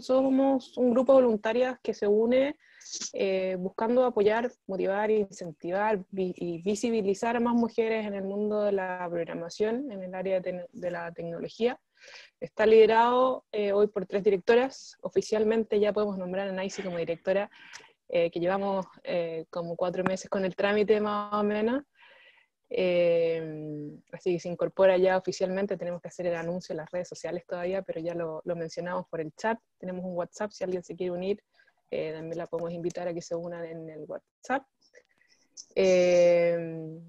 somos un grupo de voluntarias que se une eh, buscando apoyar, motivar, incentivar y visibilizar a más mujeres en el mundo de la programación, en el área de, la tecnología. Está liderado eh, hoy por tres directoras. Oficialmente ya podemos nombrar a Naisi como directora, eh, que llevamos como cuatro meses con el trámite más o menos. Em, así que se incorpora ya oficialmente, tenemos que hacer el anuncio en las redes sociales todavía, pero ya lo, mencionamos por el chat. Tenemos un WhatsApp, si alguien se quiere unir, eh, también la podemos invitar a que se unan en el WhatsApp. Em,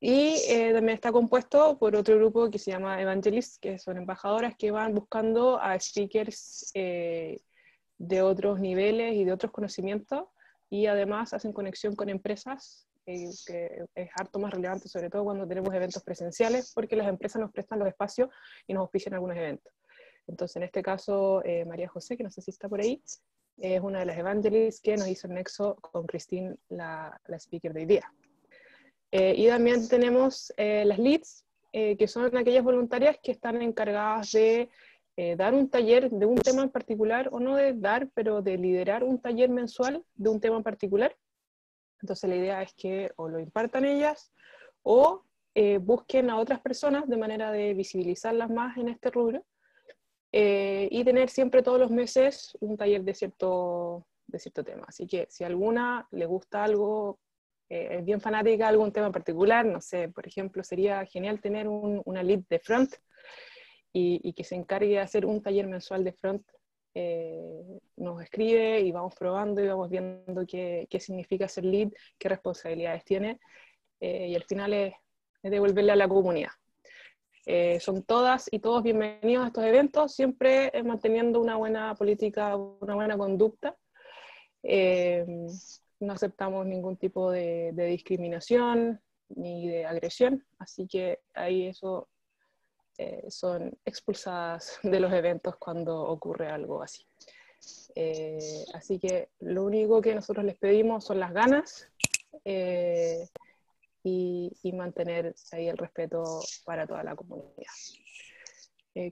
y eh, también está compuesto por otro grupo que se llama Evangelists, que son embajadoras que van buscando a speakers eh, de otros niveles y de otros conocimientos y además hacen conexión con empresas que es harto más relevante, sobre todo cuando tenemos eventos presenciales, porque las empresas nos prestan los espacios y nos ofician algunos eventos. Entonces, en este caso, eh, María José, que no sé si está por ahí, es una de las evangelists que nos hizo el nexo con Christine, la, speaker de hoy día. Eh, y también tenemos eh, las leads, que son aquellas voluntarias que están encargadas de dar un taller de un tema en particular, o no de dar, pero de liderar un taller mensual de un tema en particular. Entonces la idea es que o lo impartan ellas o eh, busquen a otras personas de manera de visibilizarlas más en este rubro eh, y tener siempre todos los meses un taller de cierto, de cierto tema. Así que si alguna le gusta algo, eh, es bien fanática algún tema particular, no sé, por ejemplo, sería genial tener una lead de front y, que se encargue de hacer un taller mensual de front eh, nos escribe y vamos probando y vamos viendo qué, qué significa ser lead, qué responsabilidades tiene. Eh, y al final es, devolverle a la comunidad. Eh, son todas y todos bienvenidos a estos eventos, siempre manteniendo una buena política, una buena conducta. no aceptamos ningún tipo de, de discriminación ni de agresión, así que ahí eso eh, son expulsadas de los eventos cuando ocurre algo así. Eh, así que lo único que nosotros les pedimos son las ganas eh, y, mantener ahí el respeto para toda la comunidad.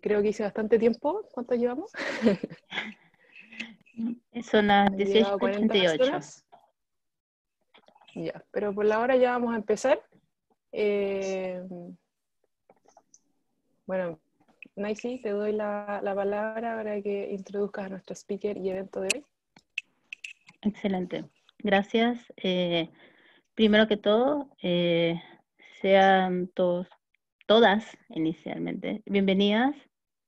creo que hice bastante tiempo. ¿Cuánto llevamos? son las 18.48. Ya, pero por la hora ya vamos a empezar. Bueno, Nicely, te doy la, palabra para que introduzcas a nuestro speaker y evento de hoy. Excelente. Gracias. Eh, primero que todo, eh, sean todos, todas inicialmente, bienvenidas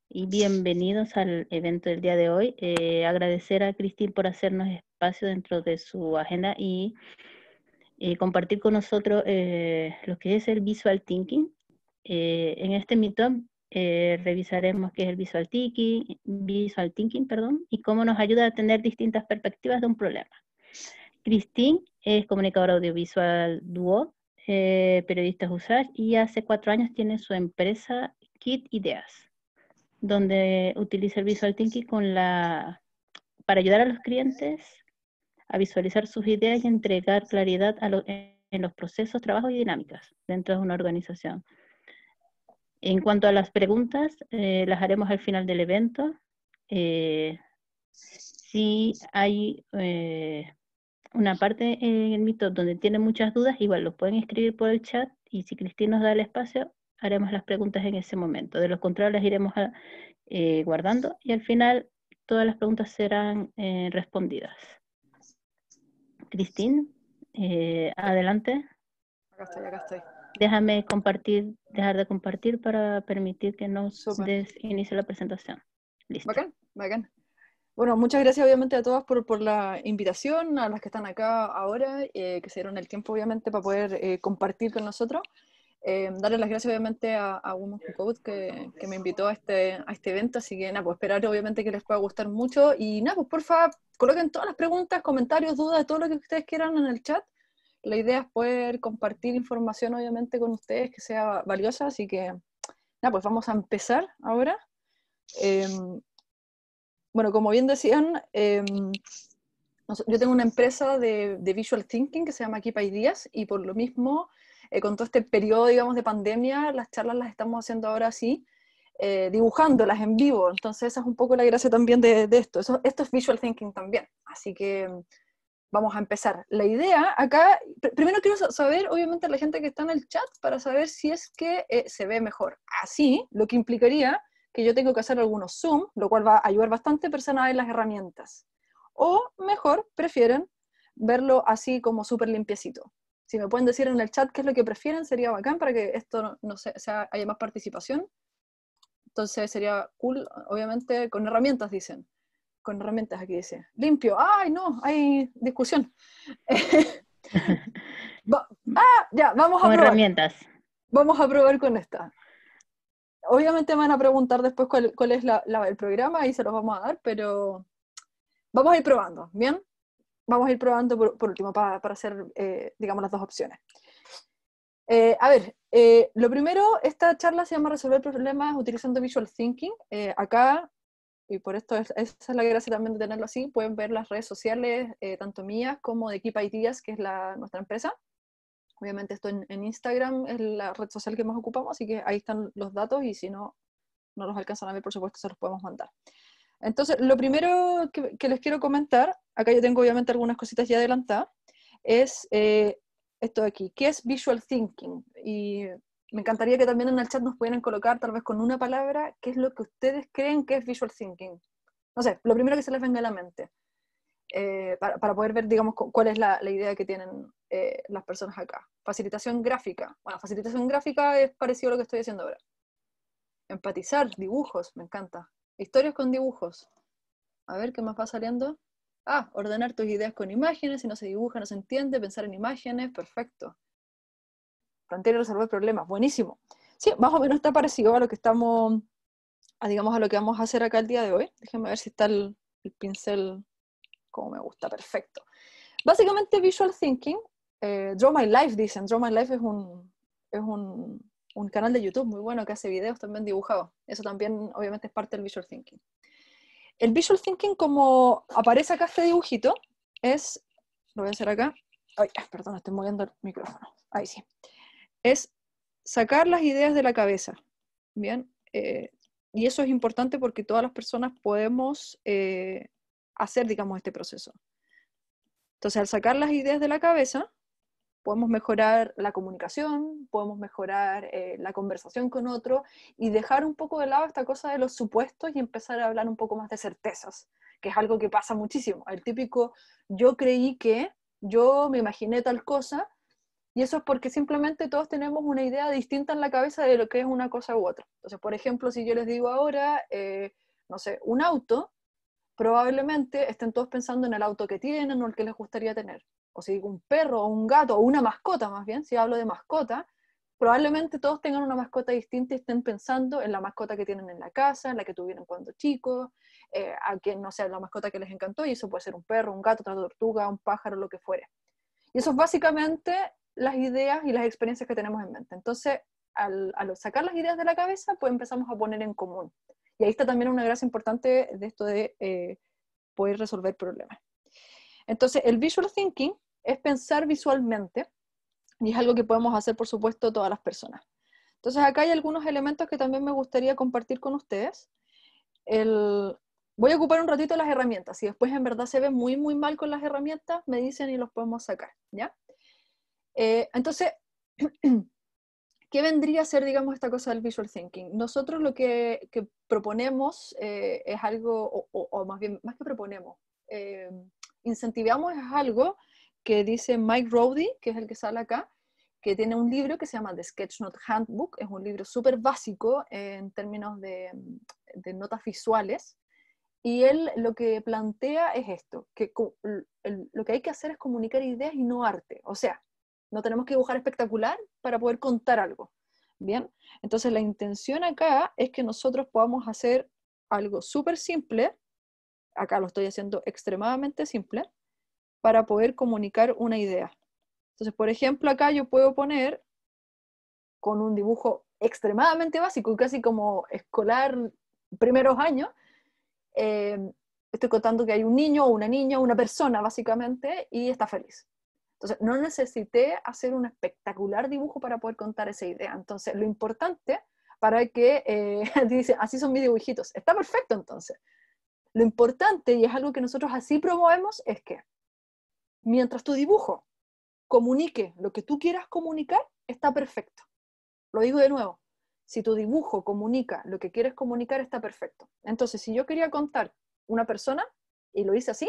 y bienvenidos al evento del día de hoy. Eh, agradecer a Cristín por hacernos espacio dentro de su agenda y compartir con nosotros lo que es el visual thinking. en este meetup eh, revisaremos qué es el visual thinking, visual thinking perdón, y cómo nos ayuda a tener distintas perspectivas de un problema. Christine es comunicadora audiovisual Duo, eh, periodista usar y hace cuatro años tiene su empresa Kit Ideas, donde utiliza el visual thinking para ayudar a los clientes a visualizar sus ideas y entregar claridad en los procesos, trabajos y dinámicas dentro de una organización. En cuanto a las preguntas, eh, las haremos al final del evento. Eh, si hay eh, una parte en el mito donde tienen muchas dudas, igual lo pueden escribir por el chat y si Cristina nos da el espacio, haremos las preguntas en ese momento. De los contrario, las iremos ah, guardando y al final todas las preguntas serán respondidas. Cristina, adelante. Acá estoy, acá estoy. Déjame compartir, dejar de compartir para permitir que nos inicie la presentación. Listo. Bacán, bacán. Bueno, muchas gracias obviamente a todas por, por, la invitación, a las que están acá ahora, eh, que se dieron el tiempo obviamente para poder eh, compartir con nosotros. Eh, darle las gracias obviamente a, a Women que, me invitó a este, a este evento, así que nada, pues esperar obviamente que les pueda gustar mucho y nada, pues favor, coloquen todas las preguntas, comentarios, dudas, todo lo que ustedes quieran en el chat la idea es poder compartir información, obviamente, con ustedes que sea valiosa, así que, nada, pues vamos a empezar ahora. Em, bueno, como bien decían, em, yo tengo una empresa de, visual thinking que se llama Keep Ideas y por lo mismo, eh, con todo este periodo, digamos, de pandemia, las charlas las estamos haciendo ahora así, eh, dibujándolas en vivo. Entonces, esa es un poco la gracia también de, esto. esto es visual thinking también. Así que vamos a empezar. La idea acá, primero quiero saber, obviamente, a la gente que está en el chat para saber si es que eh, se ve mejor. Así, lo que implicaría que yo tengo que hacer algunos Zoom, lo cual va a ayudar bastante personas en las herramientas. O mejor, prefieren verlo así como súper limpiecito. Si me pueden decir en el chat qué es lo que prefieren, sería bacán para que esto no, haya más participación. Entonces sería cool, obviamente, con herramientas, dicen con herramientas aquí dice, limpio, ay no, hay discusión. ah, ya, vamos a con probar. herramientas. Vamos a probar con esta. Obviamente me van a preguntar después cuál, es el programa y se los vamos a dar, pero vamos a ir probando, ¿bien? Vamos a ir probando por, último para, para hacer, eh, digamos, las dos opciones. Eh, a ver, eh, lo primero, esta charla se llama Resolver Problemas utilizando Visual Thinking. acá y por esto es, esa es la gracia también de tenerlo así, pueden ver las redes sociales, eh, tanto mías como de Equipa Ideas, que es la, nuestra empresa. Obviamente esto en, Instagram es la red social que más ocupamos, así que ahí están los datos y si no, no los alcanzan a ver, por supuesto, se los podemos mandar. Entonces, lo primero que, les quiero comentar, acá yo tengo obviamente algunas cositas ya adelantadas, es eh, esto de aquí, ¿qué es visual thinking? Y me encantaría que también en el chat nos pudieran colocar, tal vez con una palabra, qué es lo que ustedes creen que es visual thinking. No sé, lo primero que se les venga a la mente, eh, para, poder ver, digamos, cuál es la, idea que tienen eh, las personas acá. Facilitación gráfica. Bueno, facilitación gráfica es parecido a lo que estoy haciendo ahora. Empatizar, dibujos, me encanta. Historias con dibujos. A ver qué más va saliendo. Ah, ordenar tus ideas con imágenes, si no se dibuja, no se entiende, pensar en imágenes, perfecto plantear resolver problemas. Buenísimo. Sí, más o menos está parecido a lo que estamos, a, digamos, a lo que vamos a hacer acá el día de hoy. Déjenme ver si está el, pincel como me gusta, perfecto. Básicamente Visual Thinking, eh, Draw My Life dicen, Draw My Life es un, un, un canal de YouTube muy bueno que hace videos también dibujados. Eso también obviamente es parte del Visual Thinking. El Visual Thinking, como aparece acá este dibujito, es, lo voy a hacer acá, ay, perdón, estoy moviendo el micrófono, ahí sí es sacar las ideas de la cabeza, ¿bien? Eh, y eso es importante porque todas las personas podemos eh, hacer, digamos, este proceso. Entonces, al sacar las ideas de la cabeza, podemos mejorar la comunicación, podemos mejorar eh, la conversación con otro y dejar un poco de lado esta cosa de los supuestos y empezar a hablar un poco más de certezas, que es algo que pasa muchísimo. El típico, yo creí que, yo me imaginé tal cosa, y eso es porque simplemente todos tenemos una idea distinta en la cabeza de lo que es una cosa u otra. Entonces, por ejemplo, si yo les digo ahora, eh, no sé, un auto, probablemente estén todos pensando en el auto que tienen o el que les gustaría tener. O si digo un perro o un gato o una mascota más bien, si hablo de mascota, probablemente todos tengan una mascota distinta y estén pensando en la mascota que tienen en la casa, en la que tuvieron cuando chicos, eh, a quien, no sé, la mascota que les encantó, y eso puede ser un perro, un gato, otra tortuga, un pájaro, lo que fuere. Y eso es básicamente las ideas y las experiencias que tenemos en mente. Entonces, al, sacar las ideas de la cabeza, pues empezamos a poner en común. Y ahí está también una gracia importante de esto de eh, poder resolver problemas. Entonces, el visual thinking es pensar visualmente y es algo que podemos hacer, por supuesto, todas las personas. Entonces, acá hay algunos elementos que también me gustaría compartir con ustedes. El, voy a ocupar un ratito las herramientas. Si después en verdad se ve muy, muy mal con las herramientas, me dicen y los podemos sacar, ¿ya? Eh, entonces, ¿qué vendría a ser, digamos, esta cosa del visual thinking? Nosotros lo que, proponemos eh, es algo, o, más bien, más que proponemos, eh, incentivamos es algo que dice Mike Rowdy, que es el que sale acá, que tiene un libro que se llama The Note Handbook, es un libro súper básico en términos de, de, notas visuales, y él lo que plantea es esto, que lo que hay que hacer es comunicar ideas y no arte, o sea, no tenemos que dibujar espectacular para poder contar algo. Bien, entonces la intención acá es que nosotros podamos hacer algo súper simple, acá lo estoy haciendo extremadamente simple, para poder comunicar una idea. Entonces, por ejemplo, acá yo puedo poner con un dibujo extremadamente básico casi como escolar primeros años, eh, estoy contando que hay un niño, o una niña, una persona básicamente y está feliz. Entonces, no necesité hacer un espectacular dibujo para poder contar esa idea. Entonces, lo importante para que, eh, dice, así son mis dibujitos. Está perfecto entonces. Lo importante, y es algo que nosotros así promovemos, es que mientras tu dibujo comunique lo que tú quieras comunicar, está perfecto. Lo digo de nuevo, si tu dibujo comunica lo que quieres comunicar, está perfecto. Entonces, si yo quería contar una persona y lo hice así,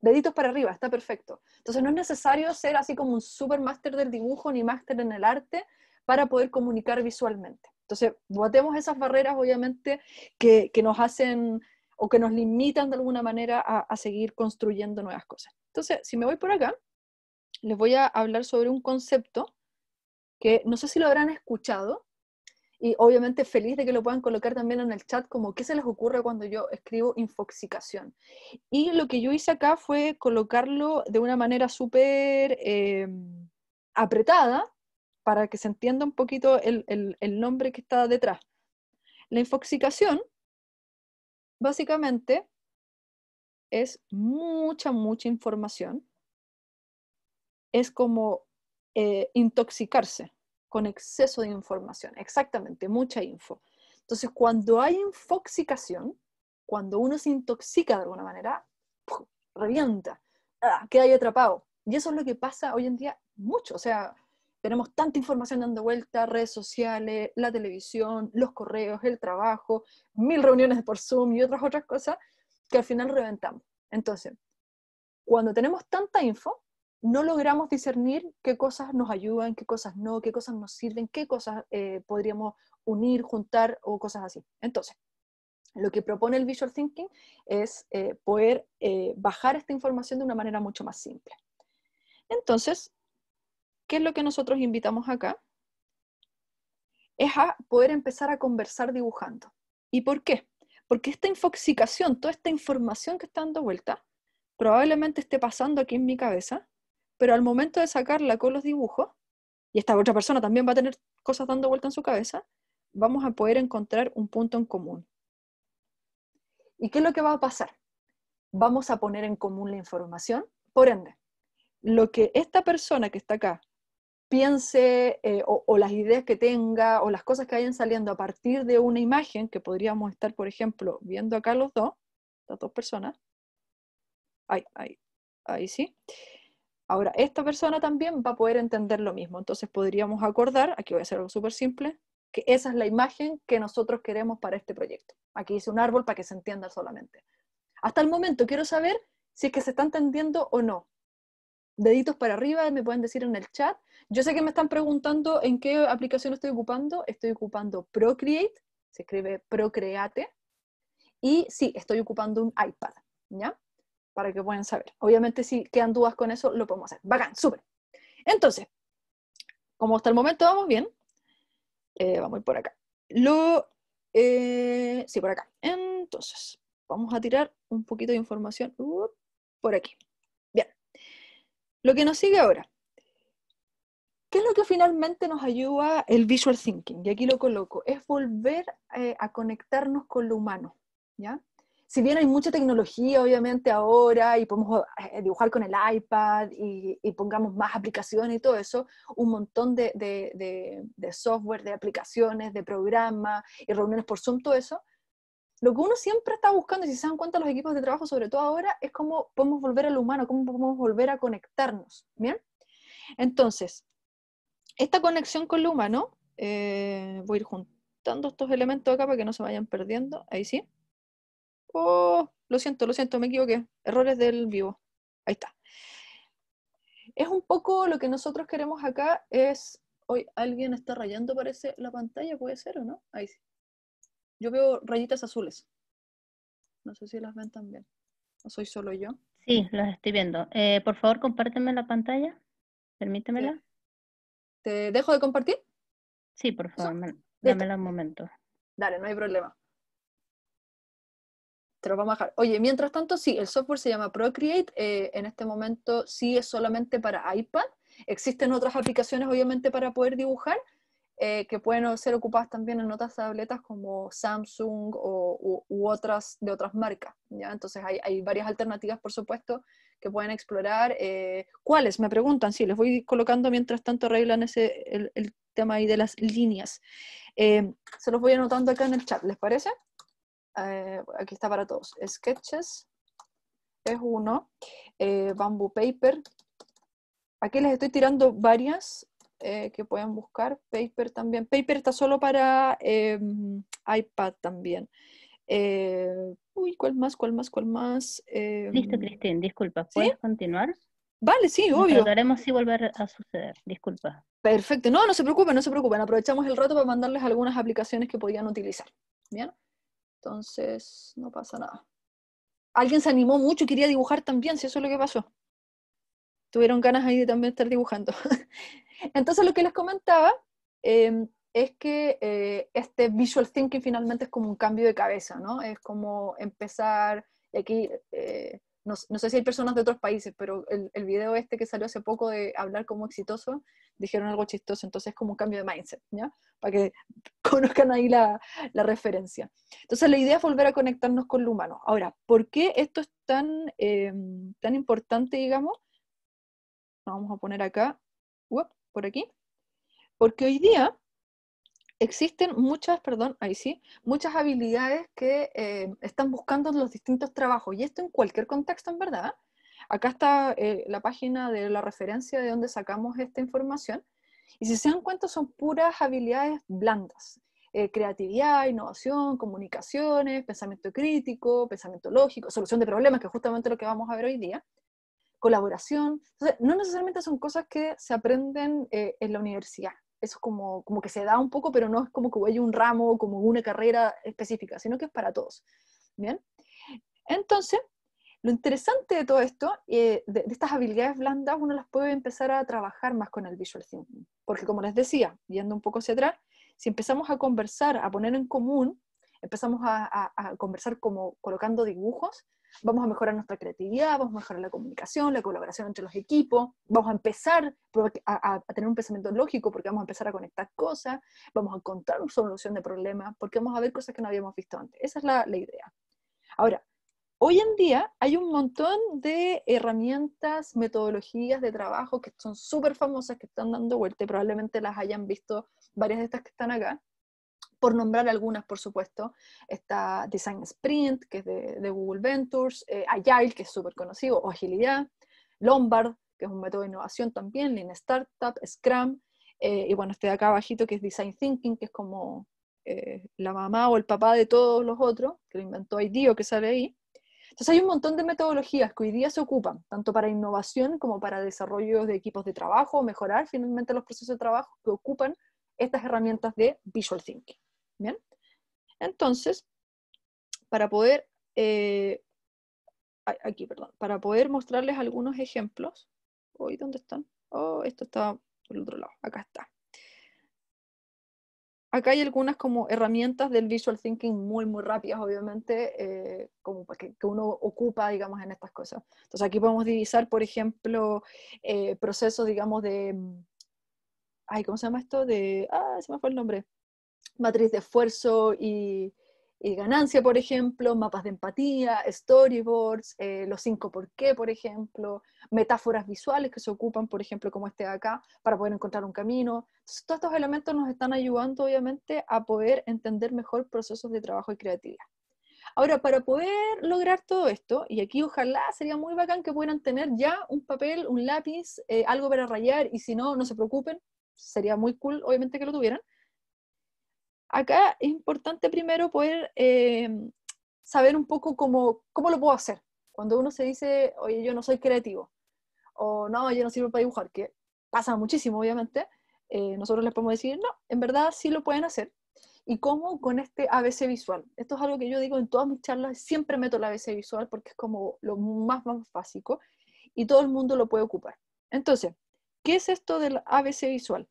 deditos para arriba, está perfecto. Entonces no es necesario ser así como un super máster del dibujo ni máster en el arte para poder comunicar visualmente. Entonces, botemos esas barreras, obviamente, que, nos hacen o que nos limitan de alguna manera a, a, seguir construyendo nuevas cosas. Entonces, si me voy por acá, les voy a hablar sobre un concepto que no sé si lo habrán escuchado, y obviamente feliz de que lo puedan colocar también en el chat, como qué se les ocurre cuando yo escribo infoxicación. Y lo que yo hice acá fue colocarlo de una manera súper em, apretada para que se entienda un poquito el, nombre que está detrás. La infoxicación, básicamente, es mucha, mucha información. Es como eh, intoxicarse con exceso de información, exactamente, mucha info. Entonces, cuando hay infoxicación, cuando uno se intoxica de alguna manera, revienta, ¡ah! queda ahí atrapado. Y eso es lo que pasa hoy en día mucho. O sea, tenemos tanta información dando vuelta, redes sociales, la televisión, los correos, el trabajo, mil reuniones por Zoom y otras otras cosas, que al final reventamos. Entonces, cuando tenemos tanta info, no logramos discernir qué cosas nos ayudan, qué cosas no, qué cosas nos sirven, qué cosas eh, podríamos unir, juntar o cosas así. Entonces, lo que propone el Visual Thinking es eh, poder eh, bajar esta información de una manera mucho más simple. Entonces, ¿qué es lo que nosotros invitamos acá? Es a poder empezar a conversar dibujando. ¿Y por qué? Porque esta infoxicación, toda esta información que está dando vuelta, probablemente esté pasando aquí en mi cabeza pero al momento de sacarla con los dibujos, y esta otra persona también va a tener cosas dando vuelta en su cabeza, vamos a poder encontrar un punto en común. ¿Y qué es lo que va a pasar? Vamos a poner en común la información, por ende, lo que esta persona que está acá piense eh, o, o, las ideas que tenga o las cosas que vayan saliendo a partir de una imagen que podríamos estar, por ejemplo, viendo acá los dos, las dos personas. Ahí, ahí, ahí sí. Ahora, esta persona también va a poder entender lo mismo. Entonces podríamos acordar, aquí voy a hacer algo súper simple, que esa es la imagen que nosotros queremos para este proyecto. Aquí hice un árbol para que se entienda solamente. Hasta el momento quiero saber si es que se está entendiendo o no. Deditos para arriba, me pueden decir en el chat. Yo sé que me están preguntando en qué aplicación estoy ocupando. Estoy ocupando Procreate, se escribe Procreate. Y sí, estoy ocupando un iPad, ¿ya? para que puedan saber. Obviamente, si quedan dudas con eso, lo podemos hacer. Bacán, súper. Entonces, como hasta el momento vamos bien, eh, vamos a ir por acá. Lo, eh, sí, por acá. Entonces, vamos a tirar un poquito de información uh, por aquí. Bien. Lo que nos sigue ahora. ¿Qué es lo que finalmente nos ayuda el visual thinking? Y aquí lo coloco. Es volver eh, a conectarnos con lo humano. ¿Ya? si bien hay mucha tecnología, obviamente, ahora, y podemos eh, dibujar con el iPad y, pongamos más aplicaciones y todo eso, un montón de, software, de aplicaciones, de programas y reuniones por Zoom, todo eso, lo que uno siempre está buscando, y si se dan cuenta los equipos de trabajo, sobre todo ahora, es cómo podemos volver al humano, cómo podemos volver a conectarnos. ¿Bien? Entonces, esta conexión con lo humano, eh, voy a ir juntando estos elementos acá para que no se vayan perdiendo, ahí sí. Oh, lo siento, lo siento, me equivoqué. Errores del vivo. Ahí está. Es un poco lo que nosotros queremos acá, es... Hoy alguien está rayando, parece, la pantalla, puede ser o no. Ahí sí. Yo veo rayitas azules. No sé si las ven también. ¿O soy solo yo? Sí, las estoy viendo. Eh, por favor, compárteme la pantalla. Permítemela. ¿Te dejo de compartir? Sí, por favor, dámela un momento. Dale, no hay problema lo vamos a bajar Oye, mientras tanto, sí, el software se llama Procreate. Eh, en este momento sí es solamente para iPad. Existen otras aplicaciones, obviamente, para poder dibujar, eh, que pueden ser ocupadas también en otras tabletas como Samsung o, u, otras de otras marcas. ¿ya? Entonces hay, varias alternativas, por supuesto, que pueden explorar. Eh, ¿Cuáles? Me preguntan, sí, les voy colocando mientras tanto arreglan ese, el, tema ahí de las líneas. se los voy anotando acá en el chat, ¿les parece? Eh, aquí está para todos. Sketches es uno. Eh, bamboo Paper. Aquí les estoy tirando varias eh, que pueden buscar. Paper también. Paper está solo para em, iPad también. uy, ¿cuál más? ¿Cuál más? ¿Cuál más? Em, Listo, Cristín, disculpa. ¿Puedes continuar? Vale, sí, obvio. Trataremos si volver a suceder, disculpa. Perfecto, no, no se preocupen, no se preocupen. Aprovechamos el rato para mandarles algunas aplicaciones que podían utilizar. ¿Bien? Entonces, no pasa nada. Alguien se animó mucho y quería dibujar también, si eso es lo que pasó. Tuvieron ganas ahí de también estar dibujando. Entonces, lo que les comentaba eh, es que eh, este visual thinking finalmente es como un cambio de cabeza, ¿no? Es como empezar, y aquí eh, no, sé si hay personas de otros países, pero el, el, video este que salió hace poco de hablar como exitoso, dijeron algo chistoso, entonces es como un cambio de mindset, ¿ya? Para que conozcan ahí la, referencia. Entonces la idea es volver a conectarnos con lo humano. Ahora, ¿por qué esto es tan, em, tan importante, digamos? vamos a poner acá, por aquí. Porque hoy día existen muchas, perdón, ahí sí, muchas habilidades que em, están buscando los distintos trabajos, y esto en cualquier contexto, en verdad, Acá está eh, la página de la referencia de donde sacamos esta información. Y si se dan cuenta, son puras habilidades blandas. Eh, creatividad, innovación, comunicaciones, pensamiento crítico, pensamiento lógico, solución de problemas, que es justamente lo que vamos a ver hoy día, colaboración. no necesariamente son cosas que se aprenden eh, en la universidad. Eso es como, como que se da un poco, pero no es como que hay un ramo, como una carrera específica, sino que es para todos. ¿Bien? Entonces, lo interesante de todo esto, eh, de, estas habilidades blandas, uno las puede empezar a trabajar más con el visual thinking. Porque como les decía, yendo un poco hacia atrás, si empezamos a conversar, a poner en común, empezamos a, conversar como colocando dibujos, vamos a mejorar nuestra creatividad, vamos a mejorar la comunicación, la colaboración entre los equipos, vamos a empezar a, tener un pensamiento lógico porque vamos a empezar a conectar cosas, vamos a encontrar una solución de problemas, porque vamos a ver cosas que no habíamos visto antes. Esa es la, la idea. Ahora, Hoy en día hay un montón de herramientas, metodologías de trabajo que son súper famosas, que están dando vuelta probablemente las hayan visto varias de estas que están acá. Por nombrar algunas, por supuesto, está Design Sprint, que es de, Google Ventures, eh, Agile, que es súper conocido, o Agilidad, Lombard, que es un método de innovación también, Lean Startup, Scrum, eh, y bueno, este de acá abajito que es Design Thinking, que es como eh, la mamá o el papá de todos los otros, que lo inventó IDEO que sale ahí. Entonces hay un montón de metodologías que hoy día se ocupan, tanto para innovación como para desarrollo de equipos de trabajo, mejorar finalmente los procesos de trabajo que ocupan estas herramientas de visual thinking. ¿Bien? Entonces, para poder, eh, aquí, perdón, para poder mostrarles algunos ejemplos, hoy, ¿dónde están? Oh, esto está por el otro lado, acá está acá hay algunas como herramientas del visual thinking muy, muy rápidas, obviamente, eh, como que, que, uno ocupa, digamos, en estas cosas. Entonces aquí podemos divisar, por ejemplo, eh, procesos, digamos, de... Mm, ay, ¿cómo se llama esto? De... Ah, se me fue el nombre. Matriz de esfuerzo y eh, ganancia, por ejemplo, mapas de empatía, storyboards, eh, los cinco por qué, por ejemplo, metáforas visuales que se ocupan, por ejemplo, como este de acá, para poder encontrar un camino. todos estos elementos nos están ayudando, obviamente, a poder entender mejor procesos de trabajo y creatividad. Ahora, para poder lograr todo esto, y aquí ojalá sería muy bacán que pudieran tener ya un papel, un lápiz, eh, algo para rayar, y si no, no se preocupen, sería muy cool, obviamente, que lo tuvieran acá es importante primero poder em, saber un poco cómo, lo puedo hacer. Cuando uno se dice, oye, yo no soy creativo, o no, yo no sirvo para dibujar, que pasa muchísimo, obviamente, eh, nosotros les podemos decir, no, en verdad sí lo pueden hacer. ¿Y cómo con este ABC visual? Esto es algo que yo digo en todas mis charlas, siempre meto el ABC visual porque es como lo más, más básico y todo el mundo lo puede ocupar. Entonces, ¿qué es esto del ABC visual?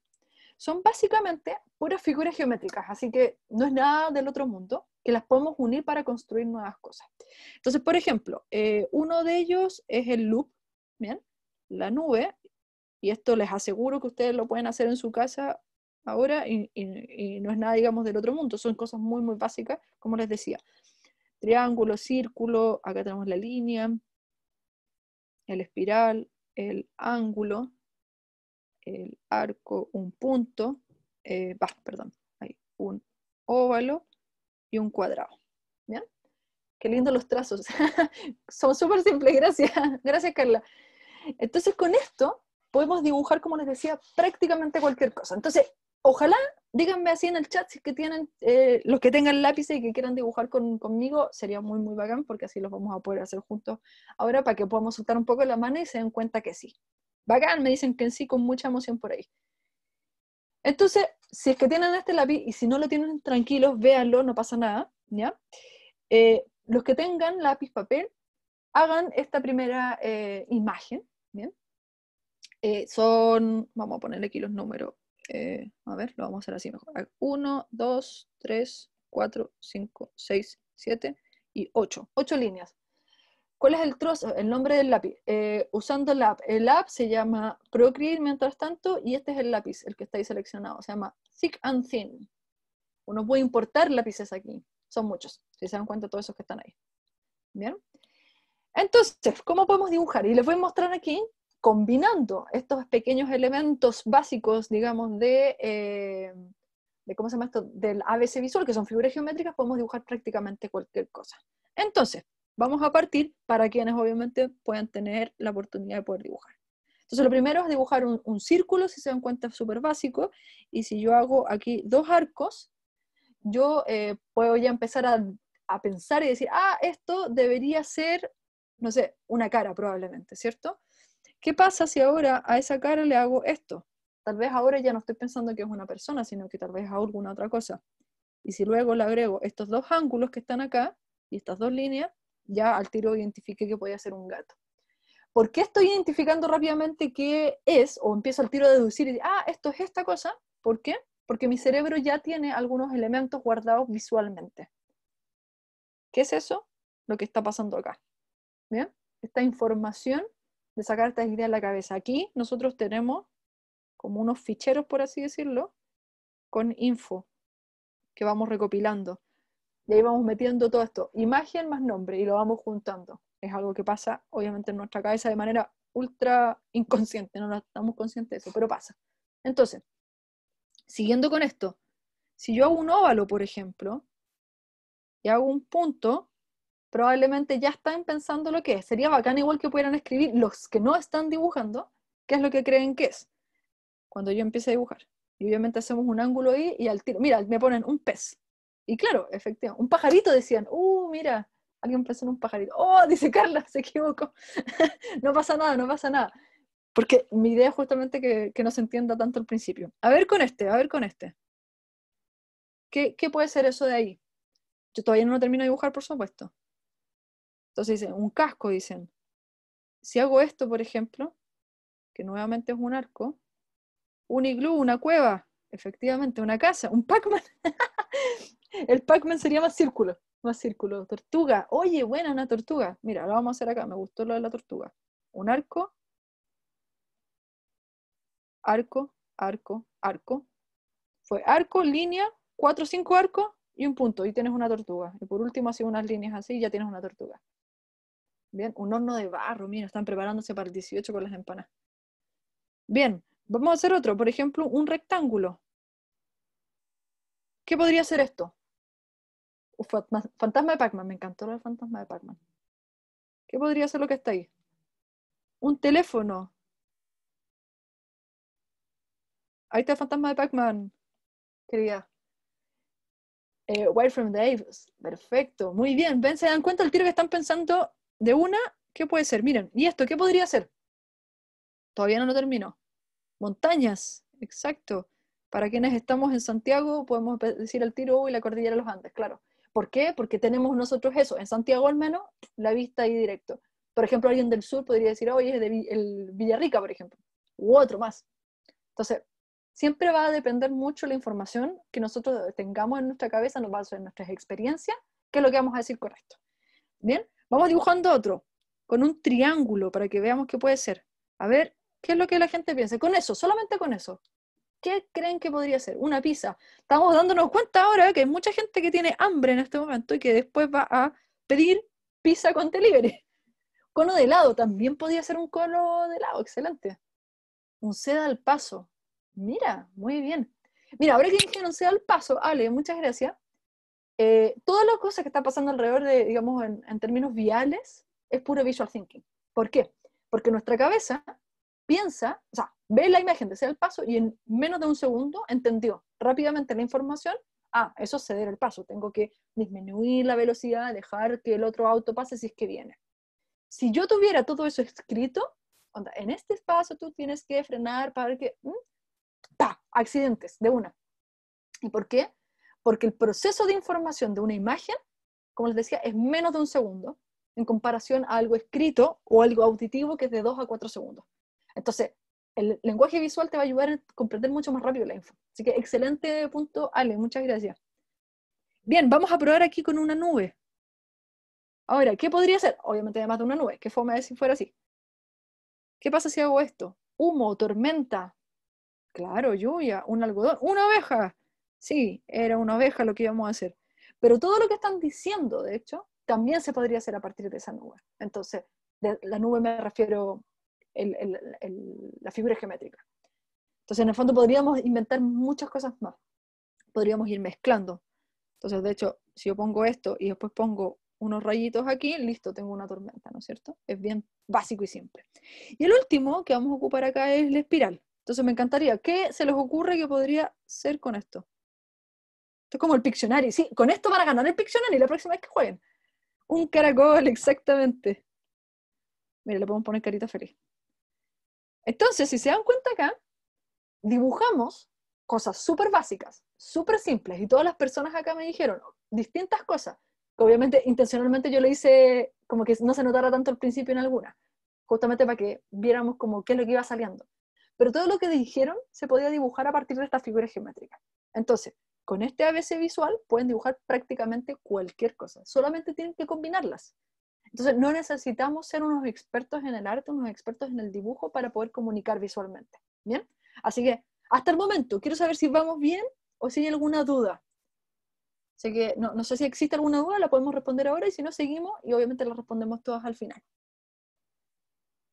son básicamente puras figuras geométricas, así que no es nada del otro mundo, que las podemos unir para construir nuevas cosas. Entonces, por ejemplo, eh, uno de ellos es el loop, ¿bien? La nube, y esto les aseguro que ustedes lo pueden hacer en su casa ahora y no es nada, digamos, del otro mundo, son cosas muy, muy básicas, como les decía. Triángulo, círculo, acá tenemos la línea, el espiral, el ángulo, el arco un punto, eh, perdón, hay un óvalo y un cuadrado. ¿ya? Qué lindo los trazos. Son súper simples, gracias. Gracias, Carla. Entonces, con esto podemos dibujar, como les decía, prácticamente cualquier cosa. Entonces, ojalá, díganme así en el chat si que tienen, eh, los que tengan lápiz y que quieran dibujar conmigo, sería muy, muy bacán, porque así los vamos a poder hacer juntos ahora para que podamos soltar un poco la mano y se den cuenta que sí bacán, me dicen que en sí con mucha emoción por ahí. Entonces, si es que tienen este lápiz y si no lo tienen tranquilos, véanlo, no pasa nada, ¿ya? Eh, los que tengan lápiz, papel, hagan esta primera eh, imagen, ¿bien? Eh, son, vamos a ponerle aquí los números, eh, a ver, lo vamos a hacer así mejor. 1, 2, 3, 4, 5, 6, 7 y 8. 8 líneas. ¿Cuál es el trozo? El nombre del lápiz. Eh, usando el app. El app se llama Procreate mientras tanto y este es el lápiz, el que está ahí seleccionado. Se llama Thick and Thin. Uno puede importar lápices aquí. Son muchos, si se dan cuenta todos esos que están ahí. ¿Bien? Entonces, ¿cómo podemos dibujar? Y les voy a mostrar aquí, combinando estos pequeños elementos básicos, digamos, de, eh, de ¿cómo se llama esto? Del ABC visual, que son figuras geométricas, podemos dibujar prácticamente cualquier cosa. Entonces, vamos a partir para quienes obviamente puedan tener la oportunidad de poder dibujar. Entonces, lo primero es dibujar un, círculo, si se dan cuenta, súper básico. Y si yo hago aquí dos arcos, yo eh, puedo ya empezar a, a, pensar y decir, ah, esto debería ser, no sé, una cara probablemente, ¿cierto? ¿Qué pasa si ahora a esa cara le hago esto? Tal vez ahora ya no estoy pensando que es una persona, sino que tal vez es alguna otra cosa. Y si luego le agrego estos dos ángulos que están acá y estas dos líneas, ya al tiro identifiqué que podía ser un gato. ¿Por qué estoy identificando rápidamente qué es? O empiezo al tiro a deducir, y, ah, esto es esta cosa. ¿Por qué? Porque mi cerebro ya tiene algunos elementos guardados visualmente. ¿Qué es eso? Lo que está pasando acá. ¿Bien? Esta información de sacar esta idea de la cabeza. Aquí nosotros tenemos como unos ficheros, por así decirlo, con info que vamos recopilando. Y ahí vamos metiendo todo esto, imagen más nombre, y lo vamos juntando. Es algo que pasa, obviamente, en nuestra cabeza de manera ultra inconsciente, no estamos conscientes de eso, pero pasa. Entonces, siguiendo con esto, si yo hago un óvalo, por ejemplo, y hago un punto, probablemente ya están pensando lo que es. Sería bacán igual que pudieran escribir los que no están dibujando, qué es lo que creen que es, cuando yo empiece a dibujar. Y obviamente hacemos un ángulo ahí y al tiro, mira, me ponen un pez. Y claro, efectivamente, un pajarito decían, uh, mira, alguien pensó en un pajarito. Oh, dice Carla, se equivocó. no pasa nada, no pasa nada. Porque mi idea es justamente que, no se entienda tanto al principio. A ver con este, a ver con este. ¿Qué, ¿Qué, puede ser eso de ahí? Yo todavía no lo termino de dibujar, por supuesto. Entonces dicen, un casco, dicen. Si hago esto, por ejemplo, que nuevamente es un arco, un iglú, una cueva, efectivamente, una casa, un Pac-Man. el Pac-Man sería más círculo, más círculo. Tortuga, oye, buena una tortuga. Mira, lo vamos a hacer acá, me gustó lo de la tortuga. Un arco, arco, arco, arco. Fue arco, línea, cuatro, cinco arcos y un punto, y tienes una tortuga. Y por último, así unas líneas así y ya tienes una tortuga. Bien, un horno de barro, mira, están preparándose para el 18 con las empanadas. Bien, vamos a hacer otro, por ejemplo, un rectángulo. ¿Qué podría ser esto? fantasma de Pac-Man, me encantó el fantasma de Pac-Man. ¿Qué podría ser lo que está ahí? Un teléfono. Ahí está el fantasma de Pac-Man, querida. Eh, the Davis, perfecto, muy bien. Ven, se dan cuenta el tiro que están pensando de una, ¿qué puede ser? Miren, ¿y esto qué podría ser? Todavía no lo termino. Montañas, exacto. Para quienes estamos en Santiago, podemos decir al tiro, y la cordillera de los Andes, claro. ¿Por qué? Porque tenemos nosotros eso, en Santiago al menos, la vista ahí directo. Por ejemplo, alguien del sur podría decir, oye, es de Villarrica, por ejemplo, u otro más. Entonces, siempre va a depender mucho la información que nosotros tengamos en nuestra cabeza, nos va a nuestras experiencias, qué es lo que vamos a decir correcto. Bien, vamos dibujando otro, con un triángulo, para que veamos qué puede ser. A ver, ¿qué es lo que la gente piensa? Con eso, solamente con eso. ¿qué creen que podría ser? Una pizza. Estamos dándonos cuenta ahora que hay mucha gente que tiene hambre en este momento y que después va a pedir pizza con delivery. Cono de helado, también podría ser un cono de helado, excelente. Un seda al paso. Mira, muy bien. Mira, ahora que dijeron seda al paso, Ale, muchas gracias. Eh, todas las cosas que están pasando alrededor de, digamos, en términos viales, es puro visual thinking. ¿Por qué? Porque nuestra cabeza piensa, o sea, ve la imagen, desea el paso y en menos de un segundo entendió rápidamente la información. Ah, eso es ceder el paso. Tengo que disminuir la velocidad, dejar que el otro auto pase si es que viene. Si yo tuviera todo eso escrito, en este espacio tú tienes que frenar para que... ¡Pa! Mm, accidentes, de una. ¿Y por qué? Porque el proceso de información de una imagen, como les decía, es menos de un segundo en comparación a algo escrito o algo auditivo que es de dos a cuatro segundos. Entonces, el lenguaje visual te va a ayudar a comprender mucho más rápido la info. Así que excelente punto, Ale, muchas gracias. Bien, vamos a probar aquí con una nube. Ahora, ¿qué podría ser? Obviamente además de una nube, qué forma es si fuera así. ¿Qué pasa si hago esto? Humo, tormenta. Claro, lluvia, un algodón, una oveja. Sí, era una oveja lo que íbamos a hacer. Pero todo lo que están diciendo, de hecho, también se podría hacer a partir de esa nube. Entonces, de la nube me refiero la figura geométrica. Entonces, en el fondo podríamos inventar muchas cosas más. Podríamos ir mezclando. Entonces, de hecho, si yo pongo esto y después pongo unos rayitos aquí, listo, tengo una tormenta, ¿no es cierto? Es bien básico y simple. Y el último que vamos a ocupar acá es la espiral. Entonces me encantaría, ¿qué se les ocurre que podría ser con esto? Esto es como el Pictionary, sí, con esto van a ganar el Pictionary la próxima vez que jueguen. Un caracol, exactamente. Mira, le podemos poner carita feliz. Entonces, si se dan cuenta acá, dibujamos cosas súper básicas, súper simples, y todas las personas acá me dijeron distintas cosas, que obviamente intencionalmente yo le hice como que no se notara tanto al principio en alguna. justamente para que viéramos como qué es lo que iba saliendo. Pero todo lo que dijeron se podía dibujar a partir de estas figuras geométricas. Entonces, con este ABC visual pueden dibujar prácticamente cualquier cosa, solamente tienen que combinarlas. Entonces, no necesitamos ser unos expertos en el arte, unos expertos en el dibujo para poder comunicar visualmente. ¿Bien? Así que, hasta el momento, quiero saber si vamos bien o si hay alguna duda. Así que, no, sé si existe alguna duda, la podemos responder ahora y si no, seguimos y obviamente la respondemos todas al final.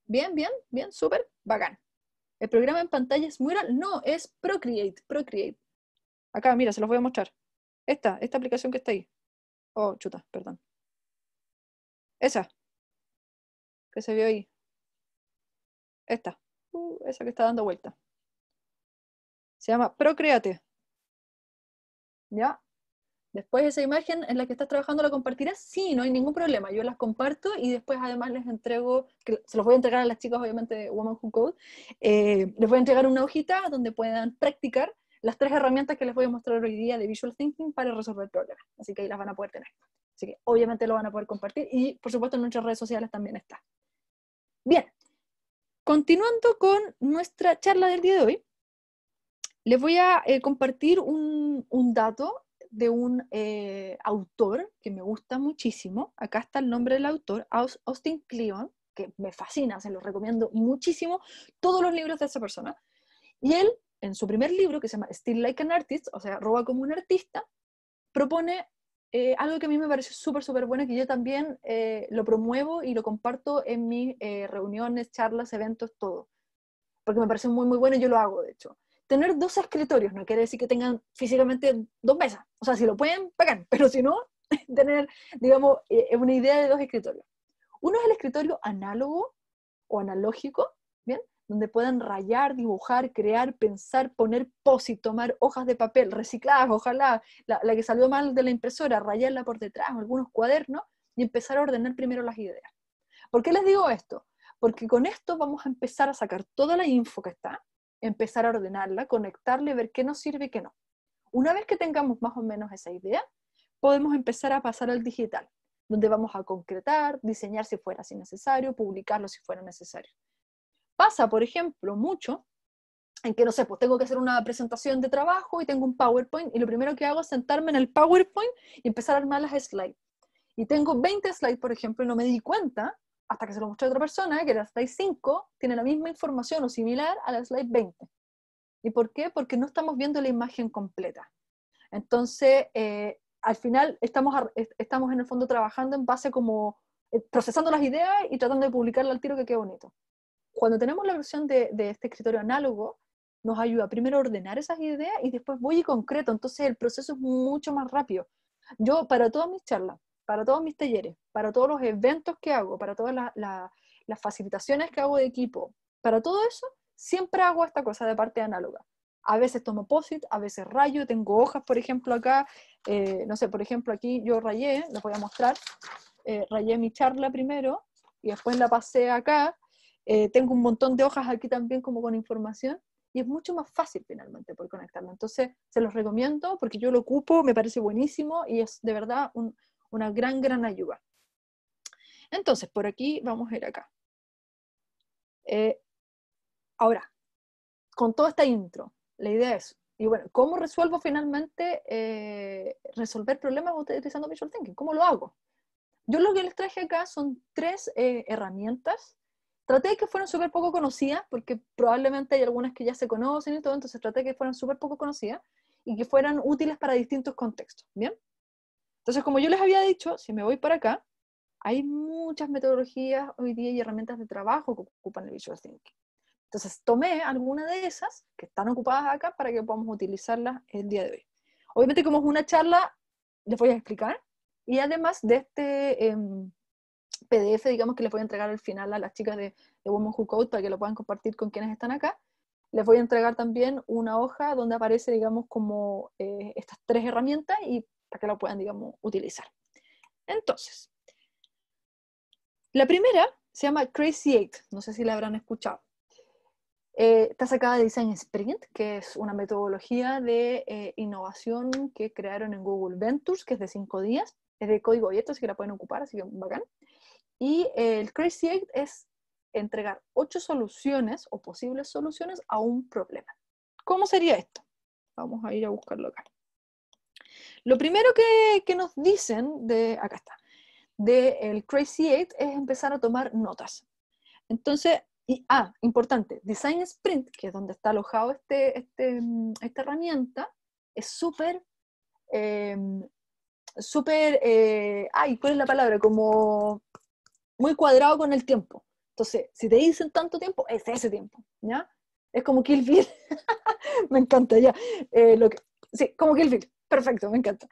Bien, bien, bien, súper, bacán. ¿El programa en pantalla es Mural? No, es Procreate, Procreate. Acá, mira, se los voy a mostrar. Esta, esta aplicación que está ahí. Oh, chuta, perdón. Esa. Que se vio ahí. Esta. Uh, esa que está dando vuelta. Se llama Procreate. ¿Ya? Después esa imagen en la que estás trabajando la compartirás. Sí, no hay ningún problema. Yo las comparto y después además les entrego, que se los voy a entregar a las chicas obviamente de Woman Who Code, eh, les voy a entregar una hojita donde puedan practicar las tres herramientas que les voy a mostrar hoy día de Visual Thinking para resolver problemas. Así que ahí las van a poder tener. Así que obviamente lo van a poder compartir y por supuesto en nuestras redes sociales también está. Bien, continuando con nuestra charla del día de hoy, les voy a eh, compartir un, dato de un eh, autor que me gusta muchísimo. Acá está el nombre del autor, Austin Kleon, que me fascina, se lo recomiendo muchísimo, todos los libros de esa persona. Y él en su primer libro, que se llama Still Like an Artist, o sea, Roba como un artista, propone eh, algo que a mí me parece súper, súper bueno, que yo también eh, lo promuevo y lo comparto en mis eh, reuniones, charlas, eventos, todo. Porque me parece muy, muy bueno y yo lo hago, de hecho. Tener dos escritorios no quiere decir que tengan físicamente dos mesas. O sea, si lo pueden, pegan. Pero si no, tener, digamos, una idea de dos escritorios. Uno es el escritorio análogo o analógico, ¿bien? donde puedan rayar, dibujar, crear, pensar, poner y tomar hojas de papel recicladas, ojalá, la, que salió mal de la impresora, rayarla por detrás, algunos cuadernos, y empezar a ordenar primero las ideas. ¿Por qué les digo esto? Porque con esto vamos a empezar a sacar toda la info que está, empezar a ordenarla, conectarle, ver qué nos sirve y qué no. Una vez que tengamos más o menos esa idea, podemos empezar a pasar al digital, donde vamos a concretar, diseñar si fuera necesario, publicarlo si fuera necesario pasa, por ejemplo, mucho en que, no sé, pues tengo que hacer una presentación de trabajo y tengo un PowerPoint y lo primero que hago es sentarme en el PowerPoint y empezar a armar las slides. Y tengo 20 slides, por ejemplo, y no me di cuenta hasta que se lo mostré a otra persona que la slide 5 tiene la misma información o similar a la slide 20. ¿Y por qué? Porque no estamos viendo la imagen completa. Entonces, eh, al final estamos, estamos en el fondo trabajando en base como eh, procesando las ideas y tratando de publicarla al tiro que quede bonito cuando tenemos la versión de, este escritorio análogo, nos ayuda primero a ordenar esas ideas y después voy y concreto. Entonces el proceso es mucho más rápido. Yo para todas mis charlas, para todos mis talleres, para todos los eventos que hago, para todas las facilitaciones que hago de equipo, para todo eso, siempre hago esta cosa de parte análoga. A veces tomo POSIT, a veces rayo, tengo hojas, por ejemplo, acá, eh, no sé, por ejemplo, aquí yo rayé, les voy a mostrar, eh, rayé mi charla primero y después la pasé acá eh, tengo un montón de hojas aquí también como con información y es mucho más fácil finalmente por conectarlo. Entonces, se los recomiendo porque yo lo ocupo, me parece buenísimo y es de verdad una gran, gran ayuda. Entonces, por aquí vamos a ir acá. Eh, ahora, con toda esta intro, la idea es, y bueno, ¿cómo resuelvo finalmente eh, resolver problemas utilizando Visual Thinking? ¿Cómo lo hago? Yo lo que les traje acá son tres herramientas traté de que fueran súper poco conocidas, porque probablemente hay algunas que ya se conocen y todo, entonces traté de que fueran súper poco conocidas y que fueran útiles para distintos contextos, ¿bien? Entonces, como yo les había dicho, si me voy para acá, hay muchas metodologías hoy día y herramientas de trabajo que ocupan el visual thinking. Entonces, tomé alguna de esas que están ocupadas acá para que podamos utilizarlas el día de hoy. Obviamente, como es una charla, les voy a explicar. Y además de este... Em, PDF, digamos, que les voy a entregar al final a las chicas de, de Women Who Code para que lo puedan compartir con quienes están acá. Les voy a entregar también una hoja donde aparece, digamos, como eh, estas tres herramientas y para que lo puedan, digamos, utilizar. Entonces, la primera se llama Crazy Eight, no sé si la habrán escuchado. Eh, está sacada de Design Sprint, que es una metodología de eh, innovación que crearon en Google Ventures, que es de cinco días, es de código abierto, así que la pueden ocupar, así que bacán. Y el Crazy Eight es entregar ocho soluciones o posibles soluciones a un problema. ¿Cómo sería esto? Vamos a ir a buscarlo acá. Lo primero que, nos dicen de, acá está, del Crazy Eight es empezar a tomar notas. Entonces, y, ah, importante, Design Sprint, que es donde está alojado este, este esta herramienta, es súper em, súper, eh, ay, ¿cuál es la palabra? Como muy cuadrado con el tiempo. Entonces, si te dicen tanto tiempo, es ese tiempo, ¿ya? Es como Kill me encanta, ya. Eh, lo sí, como Kill Perfecto, me encanta.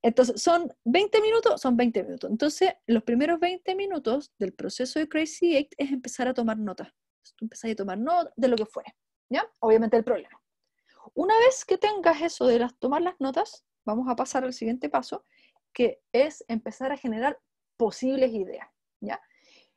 Entonces, son 20 minutos, son 20 minutos. Entonces, los primeros 20 minutos del proceso de Crazy Eight es empezar a tomar notas. Tú empezás a tomar notas de lo que fuera, ¿ya? Obviamente el problema. Una vez que tengas eso de las, tomar las notas, vamos a pasar al siguiente paso, que es empezar a generar posibles ideas. ¿ya?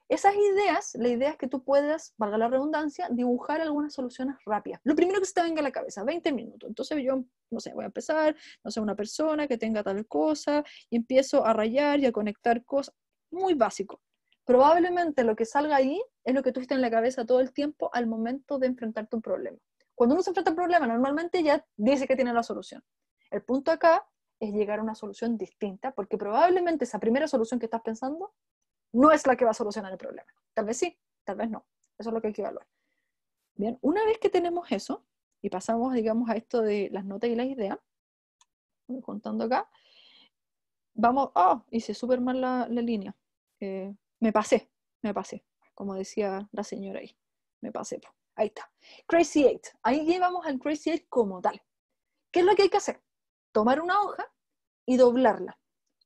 Esas ideas, la idea es que tú puedas, valga la redundancia, dibujar algunas soluciones rápidas. Lo primero que se te venga a la cabeza, 20 minutos. Entonces yo, no sé, voy a empezar, no sé, una persona que tenga tal cosa, y empiezo a rayar y a conectar cosas. Muy básico. Probablemente lo que salga ahí es lo que tú tuviste en la cabeza todo el tiempo al momento de enfrentarte a un problema. Cuando uno se enfrenta a un problema, normalmente ya dice que tiene la solución. El punto acá es llegar a una solución distinta, porque probablemente esa primera solución que estás pensando no es la que va a solucionar el problema. Tal vez sí, tal vez no. Eso es lo que hay que evaluar. Bien, una vez que tenemos eso y pasamos, digamos, a esto de las notas y las ideas, contando acá, vamos, oh, hice súper mal la, línea. Eh, me pasé, me pasé, como decía la señora ahí. Me pasé. Ahí está. Crazy Eight. Ahí llevamos al Crazy Eight como tal. ¿Qué es lo que hay que hacer? Tomar una hoja y doblarla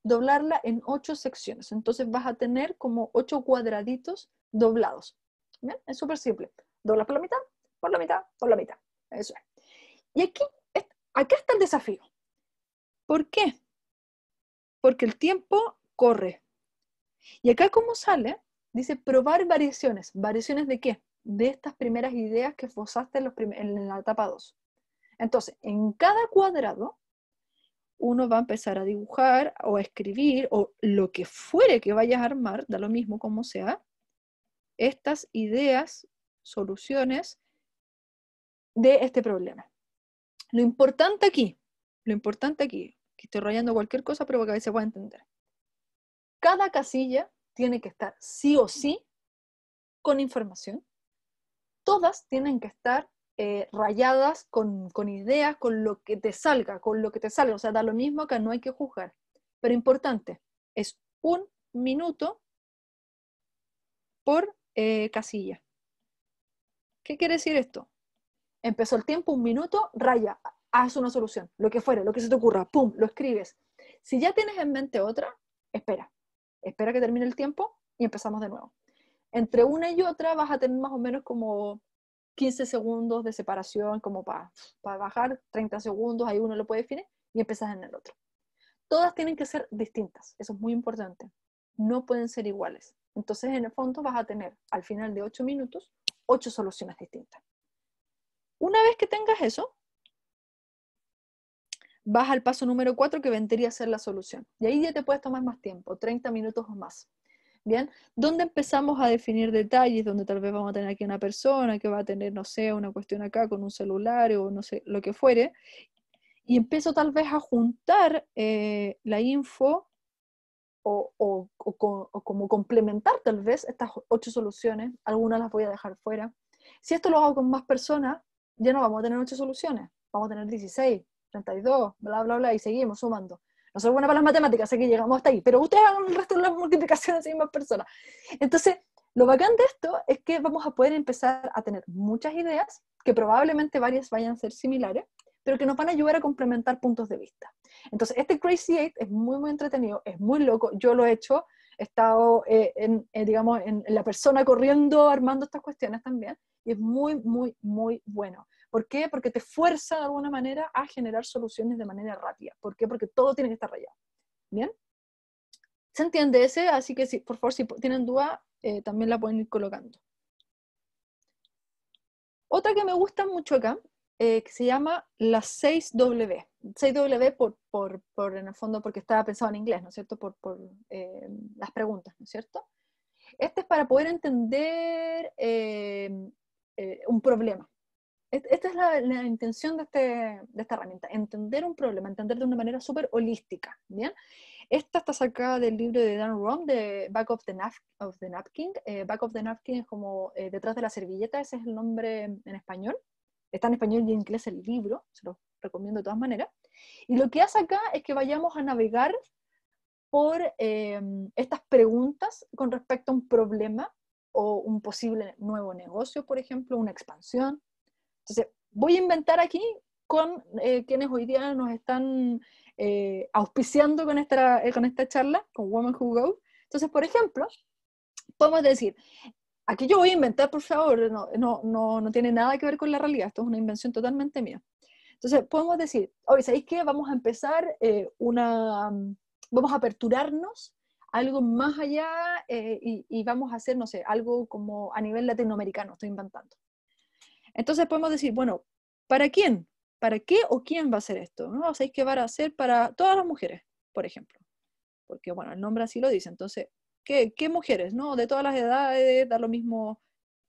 doblarla en ocho secciones. Entonces vas a tener como ocho cuadraditos doblados. ¿Bien? Es súper simple. Doblas por la mitad, por la mitad, por la mitad. Eso es. Y aquí, acá está el desafío. ¿Por qué? Porque el tiempo corre. Y acá cómo sale, dice probar variaciones. ¿Variaciones de qué? De estas primeras ideas que forzaste en, en la etapa 2. Entonces, en cada cuadrado uno va a empezar a dibujar o a escribir o lo que fuere que vayas a armar, da lo mismo como sea, estas ideas, soluciones de este problema. Lo importante aquí, lo importante aquí, que estoy rayando cualquier cosa, pero que a veces voy a entender. Cada casilla tiene que estar sí o sí con información. Todas tienen que estar eh, rayadas con, ideas, con lo que te salga, con lo que te salga. O sea, da lo mismo que no hay que juzgar. Pero importante, es un minuto por eh, casilla. ¿Qué quiere decir esto? Empezó el tiempo, un minuto, raya, haz una solución, lo que fuera, lo que se te ocurra, pum, lo escribes. Si ya tienes en mente otra, espera, espera que termine el tiempo y empezamos de nuevo. Entre una y otra vas a tener más o menos como 15 segundos de separación como para, para bajar, 30 segundos, ahí uno lo puede definir y empezás en el otro. Todas tienen que ser distintas, eso es muy importante. No pueden ser iguales. Entonces, en el fondo, vas a tener al final de 8 minutos 8 soluciones distintas. Una vez que tengas eso, vas al paso número 4 que vendría a ser la solución. Y ahí ya te puedes tomar más tiempo, 30 minutos o más. ¿bien? Donde empezamos a definir detalles, donde tal vez vamos a tener aquí una persona que va a tener, no sé, una cuestión acá con un celular o no sé, lo que fuere, y empiezo tal vez a juntar eh, la info o, como complementar tal vez estas ocho soluciones, algunas las voy a dejar fuera. Si esto lo hago con más personas, ya no vamos a tener ocho soluciones, vamos a tener 16, 32, bla, bla, bla, y seguimos sumando. No soy buena para las matemáticas, sé que llegamos hasta ahí, pero ustedes hagan el resto de las multiplicaciones de las mismas personas. Entonces, lo bacán de esto es que vamos a poder empezar a tener muchas ideas, que probablemente varias vayan a ser similares, pero que nos van a ayudar a complementar puntos de vista. Entonces, este Crazy Eight es muy, muy entretenido, es muy loco, yo lo he hecho, he estado, eh, eh, digamos, en la persona corriendo, armando estas cuestiones también, y es muy, muy, muy bueno. ¿Por qué? Porque te fuerza de alguna manera a generar soluciones de manera rápida. ¿Por qué? Porque todo tiene que estar rayado. ¿Bien? ¿Se entiende ese? Así que, por favor, si tienen duda, eh, también la pueden ir colocando. Otra que me gusta mucho acá, eh, que se llama la 6W. 6W por, en el fondo, porque estaba pensado en inglés, ¿no es cierto? Por, eh, las preguntas, ¿no es cierto? Este es para poder entender un problema esta es la, intención de, este, de, esta herramienta, entender un problema, entender de una manera súper holística, ¿bien? Esta está sacada del libro de Dan Rom, de Back of the, of the Napkin. Eh, Back of the Napkin es como eh, detrás de la servilleta, ese es el nombre en español. Está en español y en inglés el libro, se lo recomiendo de todas maneras. Y lo que hace acá es que vayamos a navegar por eh, estas preguntas con respecto a un problema o un posible nuevo negocio, por ejemplo, una expansión, entonces, voy a inventar aquí con eh, quienes hoy día nos están eh, auspiciando con esta, eh, con esta charla, con Women Who Go. Entonces, por ejemplo, podemos decir, aquí yo voy a inventar, por favor, no, no, no, tiene nada que ver con la realidad, esto es una invención totalmente mía. Entonces, podemos decir, hoy, ¿sabéis qué? Vamos a empezar una, vamos a aperturarnos algo más allá y, y, vamos a hacer, no sé, algo como a nivel latinoamericano, estoy inventando. Entonces podemos decir, bueno, ¿para quién? ¿Para qué o quién va a hacer esto? ¿No? O a hacer para todas las mujeres, por ejemplo. Porque, bueno, el nombre así lo dice. Entonces, ¿qué, mujeres? ¿No? De todas las edades, da lo mismo,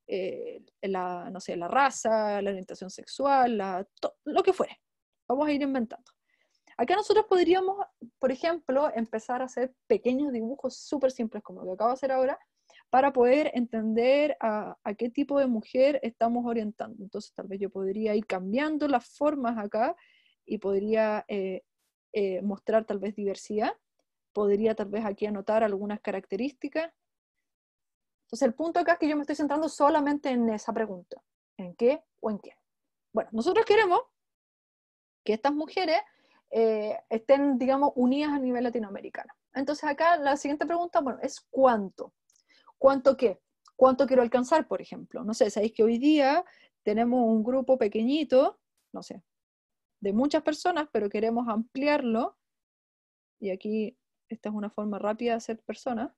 eh, la, no sé, la raza, la orientación sexual, lo que fuere. Vamos a ir inventando. Acá nosotros podríamos, por ejemplo, empezar a hacer pequeños dibujos súper simples, como lo que acabo de hacer ahora, para poder entender a, qué tipo de mujer estamos orientando. Entonces tal vez yo podría ir cambiando las formas acá y podría eh, eh, mostrar tal vez diversidad, podría tal vez aquí anotar algunas características. Entonces el punto acá es que yo me estoy centrando solamente en esa pregunta, en qué o en quién. Bueno, nosotros queremos que estas mujeres eh, estén, digamos, unidas a nivel latinoamericano. Entonces acá la siguiente pregunta, bueno, es cuánto. ¿Cuánto qué? ¿Cuánto quiero alcanzar, por ejemplo? No sé, sabéis que hoy día tenemos un grupo pequeñito, no sé, de muchas personas, pero queremos ampliarlo. Y aquí, esta es una forma rápida de hacer personas.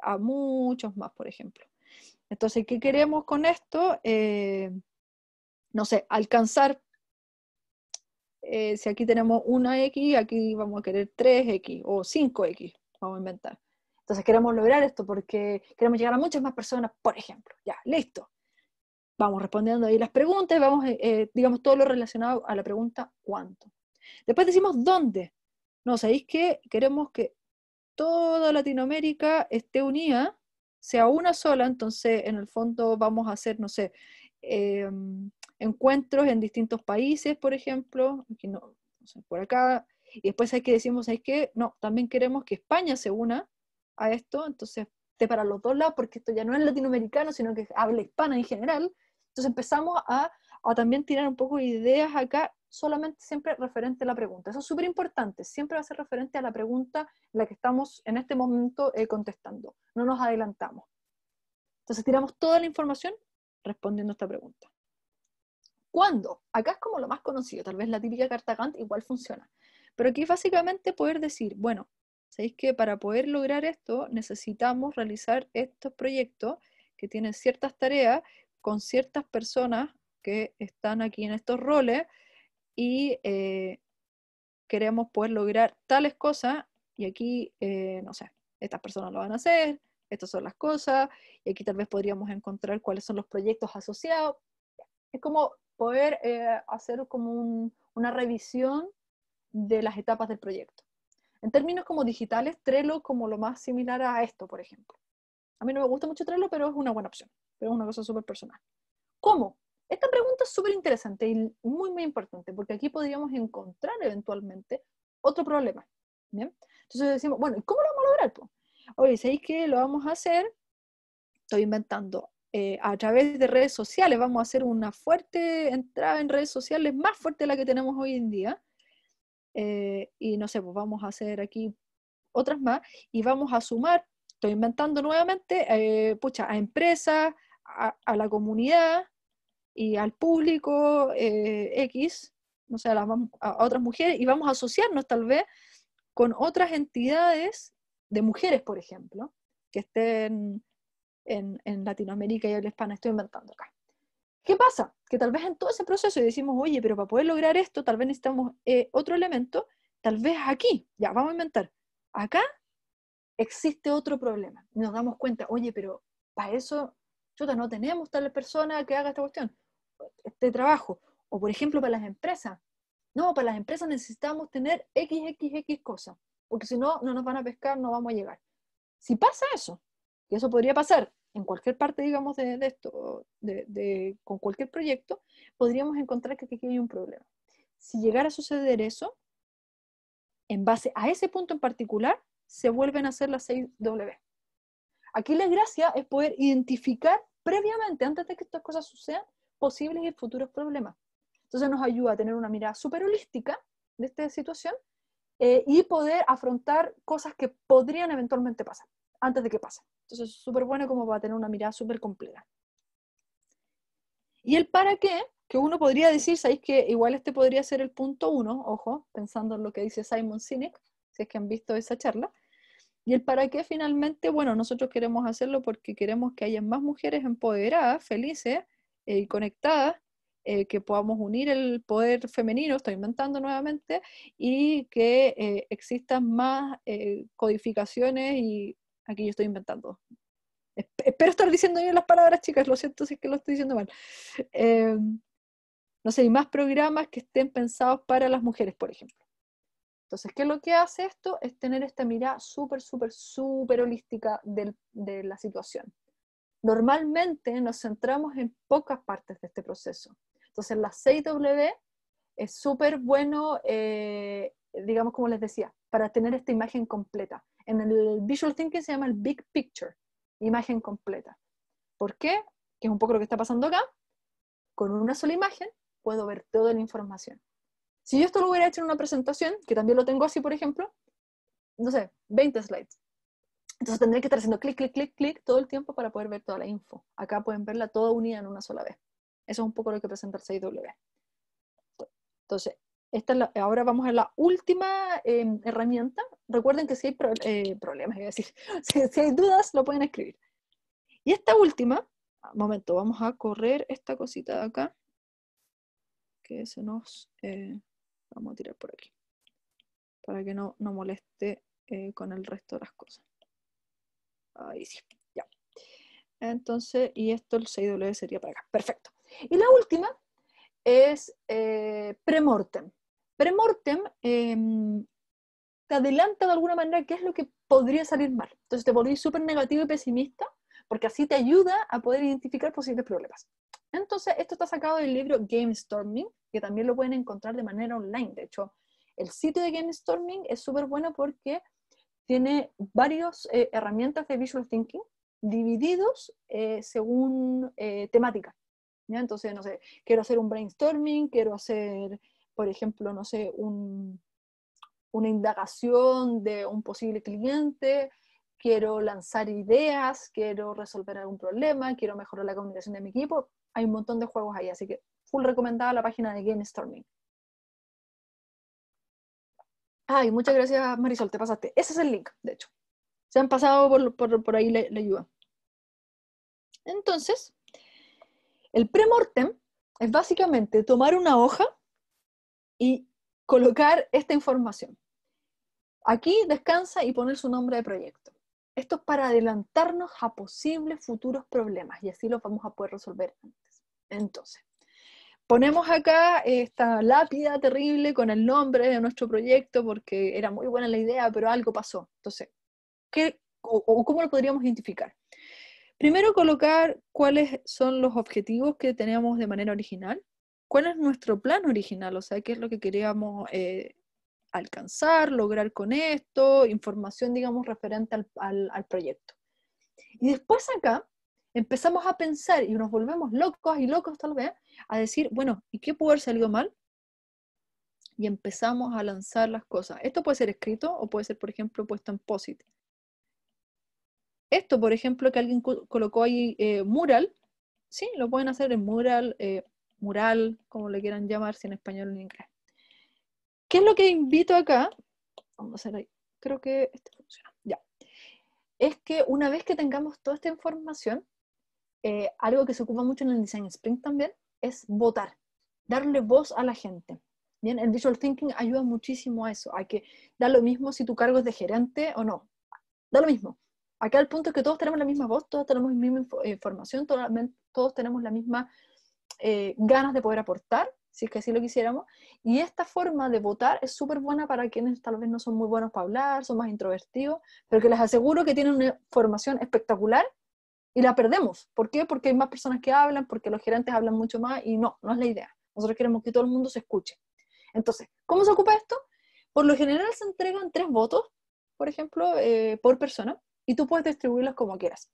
A muchos más, por ejemplo. Entonces, ¿qué queremos con esto? Eh, no sé, alcanzar, eh, si aquí tenemos una X, aquí vamos a querer 3X o 5X, vamos a inventar. Entonces queremos lograr esto porque queremos llegar a muchas más personas, por ejemplo. Ya, listo. Vamos respondiendo ahí las preguntas, vamos, eh, eh, digamos, todo lo relacionado a la pregunta ¿cuánto? Después decimos dónde. No, ¿sabéis que Queremos que toda Latinoamérica esté unida, sea una sola, entonces en el fondo vamos a hacer, no sé, em, encuentros en distintos países, por ejemplo, aquí no, no sé, por acá, y después hay que decimos, ¿sabéis que No, también queremos que España se una, a esto, entonces te para los dos lados, porque esto ya no es latinoamericano, sino que habla hispana en general. Entonces empezamos a, también tirar un poco ideas acá, solamente siempre referente a la pregunta. Eso es súper importante, siempre va a ser referente a la pregunta la que estamos en este momento eh, contestando. No nos adelantamos. Entonces tiramos toda la información respondiendo a esta pregunta. ¿Cuándo? Acá es como lo más conocido, tal vez la típica carta Gantt igual funciona. Pero aquí básicamente poder decir, bueno, ¿Sabéis que para poder lograr esto necesitamos realizar estos proyectos que tienen ciertas tareas con ciertas personas que están aquí en estos roles y eh, queremos poder lograr tales cosas y aquí, eh, no sé, estas personas lo van a hacer, estas son las cosas y aquí tal vez podríamos encontrar cuáles son los proyectos asociados. Es como poder eh, hacer como una revisión de las etapas del proyecto. En términos como digitales, Trello como lo más similar a esto, por ejemplo. A mí no me gusta mucho Trello, pero es una buena opción. Pero es una cosa súper personal. ¿Cómo? Esta pregunta es súper interesante y muy, muy importante, porque aquí podríamos encontrar eventualmente otro problema. Entonces decimos, bueno, ¿y cómo lo vamos a lograr? Pues? Oye, ¿sabéis que lo vamos a hacer? Estoy inventando. Eh, a través de redes sociales vamos a hacer una fuerte entrada en redes sociales más fuerte de la que tenemos hoy en día eh, y no sé, pues vamos a hacer aquí otras más y vamos a sumar, estoy inventando nuevamente, eh, pucha, a empresas, a, la comunidad y al público eh, X, no sé, a, otras mujeres y vamos a asociarnos tal vez con otras entidades de mujeres, por ejemplo, que estén en, Latinoamérica y habla hispana. Estoy inventando acá. ¿Qué pasa? Que tal vez en todo ese proceso y decimos, oye, pero para poder lograr esto, tal vez necesitamos eh, otro elemento, tal vez aquí, ya, vamos a inventar, acá existe otro problema. Nos damos cuenta, oye, pero para eso, chuta, no tenemos tal persona que haga esta cuestión, este trabajo. O por ejemplo, para las empresas. No, para las empresas necesitamos tener XXX cosas, porque si no, no nos van a pescar, no vamos a llegar. Si pasa eso, y eso podría pasar en cualquier parte, digamos, de, esto, con cualquier proyecto, podríamos encontrar que aquí hay un problema. Si llegara a suceder eso, en base a ese punto en particular, se vuelven a hacer las 6W. Aquí la gracia es poder identificar previamente, antes de que estas cosas sucedan, posibles y futuros problemas. Entonces nos ayuda a tener una mirada súper holística de esta situación eh, y poder afrontar cosas que podrían eventualmente pasar, antes de que pasen. Entonces, súper bueno como para tener una mirada súper completa. Y el para qué, que uno podría decir, sabéis que igual este podría ser el punto uno, ojo, pensando en lo que dice Simon Sinek, si es que han visto esa charla. Y el para qué finalmente, bueno, nosotros queremos hacerlo porque queremos que haya más mujeres empoderadas, felices y eh, conectadas eh, que podamos unir el poder femenino, estoy inventando nuevamente, y que eh, existan más codificaciones y Aquí yo estoy inventando. Espero estar diciendo bien las palabras, chicas, lo siento si es que lo estoy diciendo mal. Em, no sé, y más programas que estén pensados para las mujeres, por ejemplo. Entonces, ¿qué es lo que hace esto? Es tener esta mirada súper, súper, súper holística de la situación. Normalmente nos centramos en pocas partes de este proceso. Entonces, la CIW es súper bueno eh, digamos como les decía, para tener esta imagen completa. En el visual thinking se llama el big picture, imagen completa. ¿Por qué? Que es un poco lo que está pasando acá. Con una sola imagen puedo ver toda la información. Si yo esto lo hubiera hecho en una presentación, que también lo tengo así, por ejemplo, no sé, 20 slides. Entonces tendría que estar haciendo clic, clic, clic, clic todo el tiempo para poder ver toda la info. Acá pueden verla toda unida en una sola vez. Eso es un poco lo que presenta el 6 Entonces, ahora vamos a la última em, herramienta. Recuerden que si hay eh, problemas, decir, si, hay dudas, lo pueden escribir. Y esta última, ah, momento, vamos a correr esta cosita de acá, que se nos, eh, vamos a tirar por aquí, para que no, no moleste eh, con el resto de las cosas. Ahí sí, ya. Entonces, y esto el 6 sería para acá. Perfecto. Y la última, es eh, premortem. Premortem em, te adelanta de alguna manera qué es lo que podría salir mal. Entonces te pones súper negativo y pesimista porque así te ayuda a poder identificar posibles problemas. Entonces, esto está sacado del libro GameStorming, que también lo pueden encontrar de manera online. De hecho, el sitio de GameStorming es súper bueno porque tiene varias eh, herramientas de visual thinking divididos eh, según eh, temática. Entonces, no sé, quiero hacer un brainstorming, quiero hacer, por ejemplo, no sé, una indagación de un posible cliente, quiero lanzar ideas, quiero resolver algún problema, quiero mejorar la comunicación de mi equipo. Hay un montón de juegos ahí, así que full recomendada la página de GameStorming. Ay, muchas gracias Marisol, te pasaste. Ese es el link, de hecho. Se han pasado por, ahí la, la ayuda. Entonces, el premortem es básicamente tomar una hoja y colocar esta información. Aquí descansa y poner su nombre de proyecto. Esto es para adelantarnos a posibles futuros problemas y así los vamos a poder resolver antes. Entonces, ponemos acá esta lápida terrible con el nombre de nuestro proyecto porque era muy buena la idea, pero algo pasó. Entonces, ¿qué, cómo lo podríamos identificar? Primero colocar cuáles son los objetivos que teníamos de manera original, cuál es nuestro plan original, o sea, qué es lo que queríamos eh, alcanzar, lograr con esto, información, digamos, referente al, al, proyecto. Y después acá empezamos a pensar y nos volvemos locos y locos tal vez, a decir, bueno, ¿y qué pudo haber salido mal? Y empezamos a lanzar las cosas. Esto puede ser escrito o puede ser, por ejemplo, puesto en POSIT esto, por ejemplo, que alguien colocó ahí eh, mural, sí, lo pueden hacer en mural, eh, mural, como le quieran llamar, si en español o en inglés. ¿Qué es lo que invito acá? Vamos a hacer ahí. Creo que este funciona. Ya. Es que una vez que tengamos toda esta información, eh, algo que se ocupa mucho en el Design Sprint también es votar, darle voz a la gente. Bien, el visual thinking ayuda muchísimo a eso, a que da lo mismo si tu cargo es de gerente o no, da lo mismo acá el punto es que todos tenemos la misma voz, todos tenemos la misma información, todos, tenemos la misma eh, ganas de poder aportar, si es que así lo quisiéramos. Y esta forma de votar es súper buena para quienes tal vez no son muy buenos para hablar, son más introvertidos, pero que les aseguro que tienen una formación espectacular y la perdemos. ¿Por qué? Porque hay más personas que hablan, porque los gerentes hablan mucho más y no, no es la idea. Nosotros queremos que todo el mundo se escuche. Entonces, ¿cómo se ocupa esto? Por lo general se entregan tres votos, por ejemplo, eh, por persona y tú puedes distribuirlos como quieras.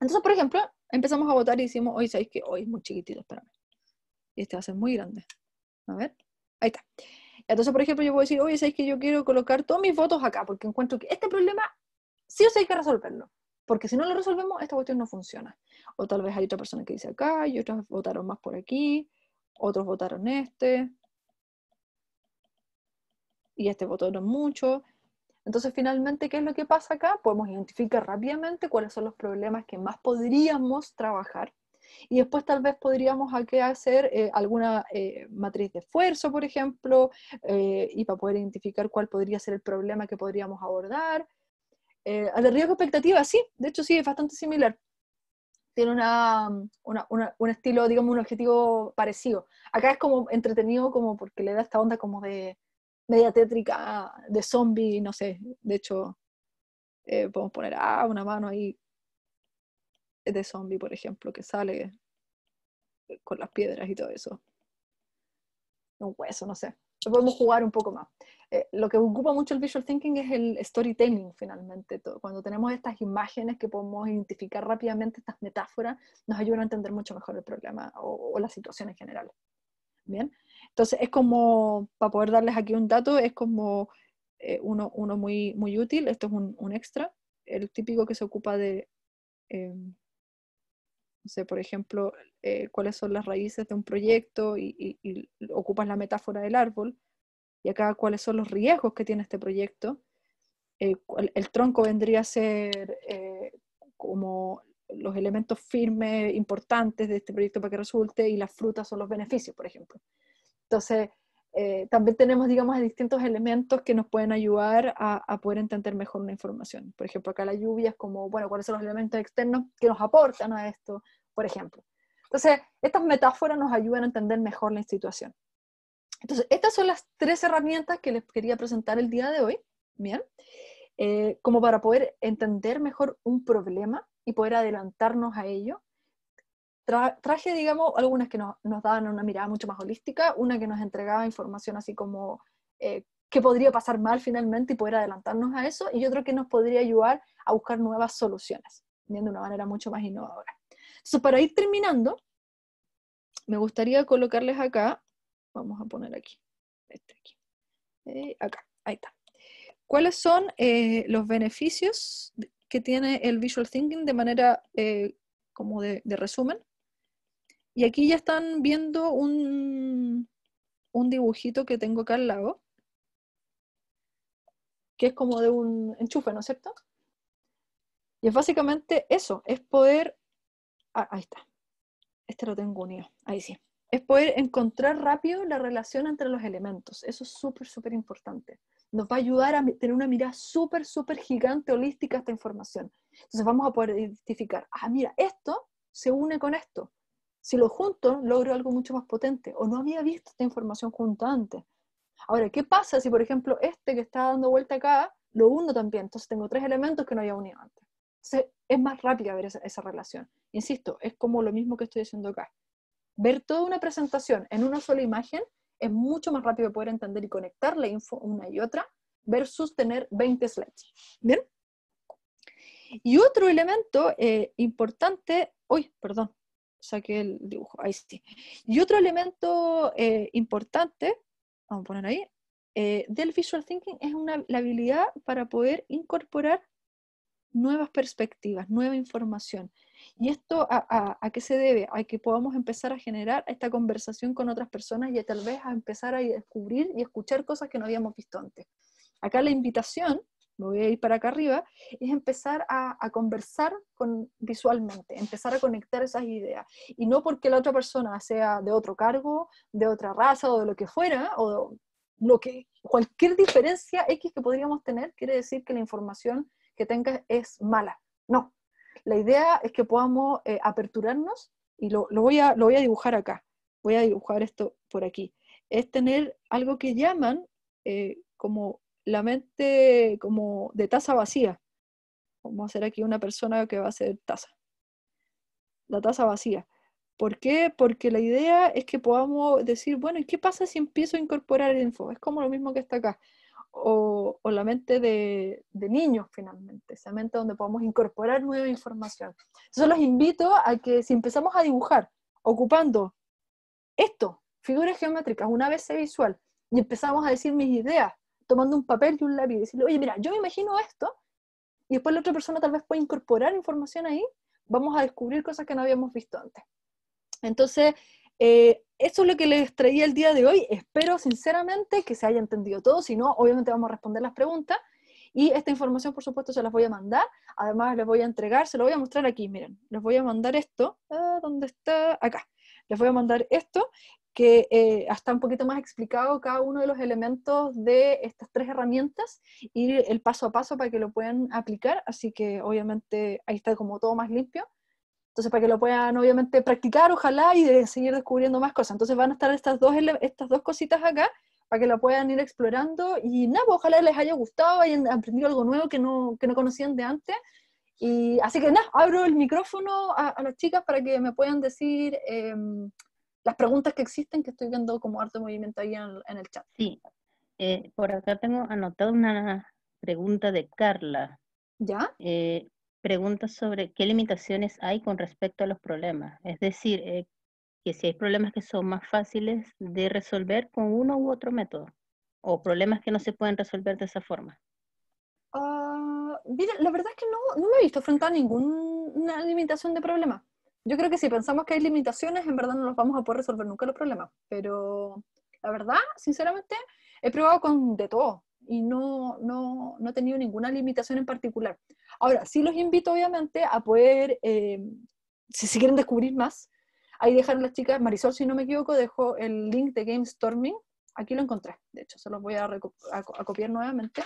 Entonces, por ejemplo, empezamos a votar y decimos, hoy sabéis que hoy es muy chiquitito, espérame. Y este va a ser muy grande. A ver, ahí está. Entonces, por ejemplo, yo a decir, oye, sabéis que yo quiero colocar todos mis votos acá, porque encuentro que este problema sí o sí hay que resolverlo. Porque si no lo resolvemos, esta cuestión no funciona. O tal vez hay otra persona que dice acá, y otras votaron más por aquí, otros votaron este, y este votó no mucho. Entonces, finalmente, ¿qué es lo que pasa acá? Podemos identificar rápidamente cuáles son los problemas que más podríamos trabajar y después tal vez podríamos hacer eh, alguna eh, matriz de esfuerzo, por ejemplo, eh, y para poder identificar cuál podría ser el problema que podríamos abordar. al riesgo expectativa, sí, de hecho sí, es bastante similar. Tiene una, un estilo, digamos, un objetivo parecido. Acá es como entretenido, como porque le da esta onda como de, media tétrica de zombie, no sé. De hecho, eh, podemos poner ah, una mano ahí de zombie, por ejemplo, que sale con las piedras y todo eso. Un hueso, no sé. Podemos jugar un poco más. Eh, lo que ocupa mucho el visual thinking es el storytelling, finalmente. Cuando tenemos estas imágenes que podemos identificar rápidamente, estas metáforas, nos ayudan a entender mucho mejor el problema o, o la situación en general. Bien, entonces, es como, para poder darles aquí un dato, es como eh, uno, uno muy, muy útil, esto es un, un extra, el típico que se ocupa de, eh, no sé, por ejemplo, eh, cuáles son las raíces de un proyecto y, y, ocupas la metáfora del árbol, y acá cuáles son los riesgos que tiene este proyecto. el tronco vendría a ser como los elementos firmes importantes de este proyecto para que resulte y las frutas son los beneficios, por ejemplo. Entonces, eh, también tenemos, digamos, distintos elementos que nos pueden ayudar a, poder entender mejor una información. Por ejemplo, acá la lluvia es como, bueno, ¿cuáles son los elementos externos que nos aportan a esto? Por ejemplo. Entonces, estas metáforas nos ayudan a entender mejor la situación. Entonces, estas son las tres herramientas que les quería presentar el día de hoy, ¿bien? Eh, como para poder entender mejor un problema y poder adelantarnos a ello traje, digamos, algunas que nos, daban una mirada mucho más holística, una que nos entregaba información así como eh, qué podría pasar mal finalmente y poder adelantarnos a eso, y otra que nos podría ayudar a buscar nuevas soluciones, de una manera mucho más innovadora. para ir terminando, me gustaría colocarles acá, vamos a poner aquí, este aquí, eh, acá, ahí está. ¿Cuáles son eh, los beneficios que tiene el visual thinking de manera como de, resumen? Y aquí ya están viendo un, dibujito que tengo acá al lado, que es como de un enchufe, ¿no es cierto? Y es básicamente eso, es poder... Ah, ahí está. Este lo tengo unido, ahí sí. Es poder encontrar rápido la relación entre los elementos. Eso es súper, súper importante. Nos va a ayudar a tener una mirada súper, súper gigante, holística a esta información. Entonces vamos a poder identificar, ah, mira, esto se une con esto. Si lo junto, logro algo mucho más potente. O no había visto esta información junto antes. Ahora, ¿qué pasa si, por ejemplo, este que está dando vuelta acá, lo uno también? Entonces tengo tres elementos que no había unido antes. es más rápida ver esa, relación. Insisto, es como lo mismo que estoy haciendo acá. Ver toda una presentación en una sola imagen es mucho más rápido poder entender y conectar la info una y otra versus tener 20 slides. ¿Bien? Y otro elemento eh, importante, uy, perdón, saqué el dibujo, ahí sí. Y otro elemento eh, importante, vamos a poner ahí, eh, del visual thinking es una, la habilidad para poder incorporar nuevas perspectivas, nueva información. ¿Y esto a, a, a, qué se debe? A que podamos empezar a generar esta conversación con otras personas y tal vez a empezar a descubrir y escuchar cosas que no habíamos visto antes. Acá la invitación me voy a ir para acá arriba, es empezar a, conversar visualmente, empezar a conectar esas ideas. Y no porque la otra persona sea de otro cargo, de otra raza o de lo que fuera, o lo que, cualquier diferencia X que podríamos tener quiere decir que la información que tengas es mala. No. La idea es que podamos eh, aperturarnos y lo, voy a, lo voy a dibujar acá. Voy a dibujar esto por aquí. Es tener algo que llaman eh, como la mente como de taza vacía. Vamos a hacer aquí una persona que va a ser taza. La taza vacía. ¿Por qué? Porque la idea es que podamos decir, bueno, ¿y qué pasa si empiezo a incorporar el info? Es como lo mismo que está acá. O, la mente de, niños finalmente, esa mente donde podemos incorporar nueva información. Entonces los invito a que si empezamos a dibujar ocupando esto, figuras geométricas, una vez visual, y empezamos a decir mis ideas, tomando un papel y un lápiz y decirle, oye, mira, yo me imagino esto, y después la otra persona tal vez puede incorporar información ahí, vamos a descubrir cosas que no habíamos visto antes. Entonces, eh, eso es lo que les traía el día de hoy. Espero sinceramente que se haya entendido todo, si no, obviamente vamos a responder las preguntas. Y esta información, por supuesto, se las voy a mandar. Además, les voy a entregar, se lo voy a mostrar aquí, miren. Les voy a mandar esto. Ah, ¿Dónde está? Acá. Les voy a mandar esto que está eh, un poquito más explicado cada uno de los elementos de estas tres herramientas y el paso a paso para que lo puedan aplicar, así que obviamente ahí está como todo más limpio. Entonces, para que lo puedan obviamente practicar, ojalá, y seguir descubriendo más cosas. Entonces, van a estar estas dos, estas dos cositas acá para que lo puedan ir explorando. Y nada, pues, ojalá les haya gustado, hayan aprendido algo nuevo que no, que no conocían de antes. Y así que nada, abro el micrófono a, las chicas para que me puedan decir em, las preguntas que existen que estoy viendo como arte movimiento ahí en, el chat. Sí, eh, por acá tengo anotada una pregunta de Carla. ¿Ya? Eh, pregunta sobre qué limitaciones hay con respecto a los problemas. Es decir, eh, que si hay problemas que son más fáciles de resolver con uno u otro método, o problemas que no se pueden resolver de esa forma. Ah, mira, la verdad es que no, me he visto enfrentar ninguna limitación de problema yo creo que si pensamos que hay limitaciones, en verdad no nos vamos a poder resolver nunca los problemas. Pero la verdad, sinceramente, he probado con de todo y no, he tenido ninguna limitación en particular. Ahora, sí los invito obviamente a poder, eh, si, si, quieren descubrir más, ahí dejaron las chicas, Marisol, si no me equivoco, dejó el link de Game Storming. Aquí lo encontré, de hecho, se los voy a, a, copiar nuevamente.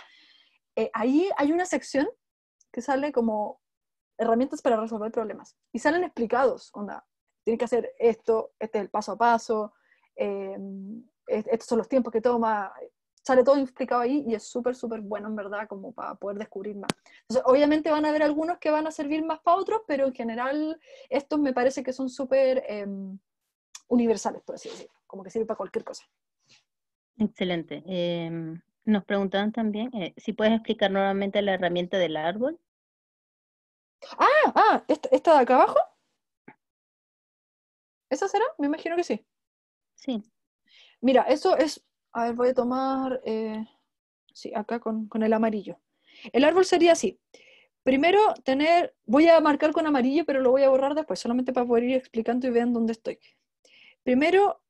Eh, ahí hay una sección que sale como herramientas para resolver problemas. Y salen explicados, onda, tienes que hacer esto, este es el paso a paso, em, estos son los tiempos que toma, sale todo explicado ahí y es súper, súper bueno en verdad como para poder descubrir más. Entonces, obviamente van a haber algunos que van a servir más para otros, pero en general estos me parece que son súper em, universales, por así decirlo, como que sirve para cualquier cosa. Excelente. Em, nos preguntaban también eh, si puedes explicar nuevamente la herramienta del árbol. Ah, ah, ¿esta, de acá abajo? ¿Esa será? Me imagino que sí. Sí. Mira, eso es. A ver, voy a tomar. Eh, sí, acá con, con el amarillo. El árbol sería así. Primero, tener. Voy a marcar con amarillo, pero lo voy a borrar después, solamente para poder ir explicando y vean dónde estoy. Primero,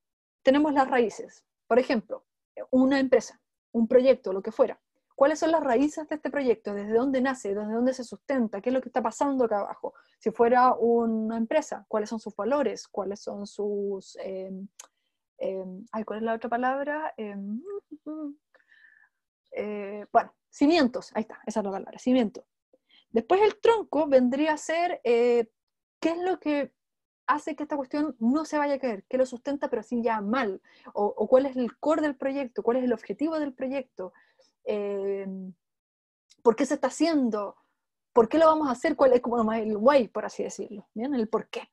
tenemos las raíces. Por ejemplo, una empresa, un proyecto, lo que fuera cuáles son las raíces de este proyecto, desde dónde nace, desde dónde se sustenta, qué es lo que está pasando acá abajo. Si fuera una empresa, cuáles son sus valores, cuáles son sus... Em, em, ¿cuál es la otra palabra? Em, eh, bueno, cimientos, ahí está, esa es la palabra, cimientos. Después el tronco vendría a ser eh, qué es lo que hace que esta cuestión no se vaya a caer, ¿Qué lo sustenta pero sin ya mal, o cuál es el core del proyecto, cuál es el objetivo del proyecto, Em, por qué se está haciendo, por qué lo vamos a hacer, cuál es como el why, por así decirlo, ¿bien? El por qué.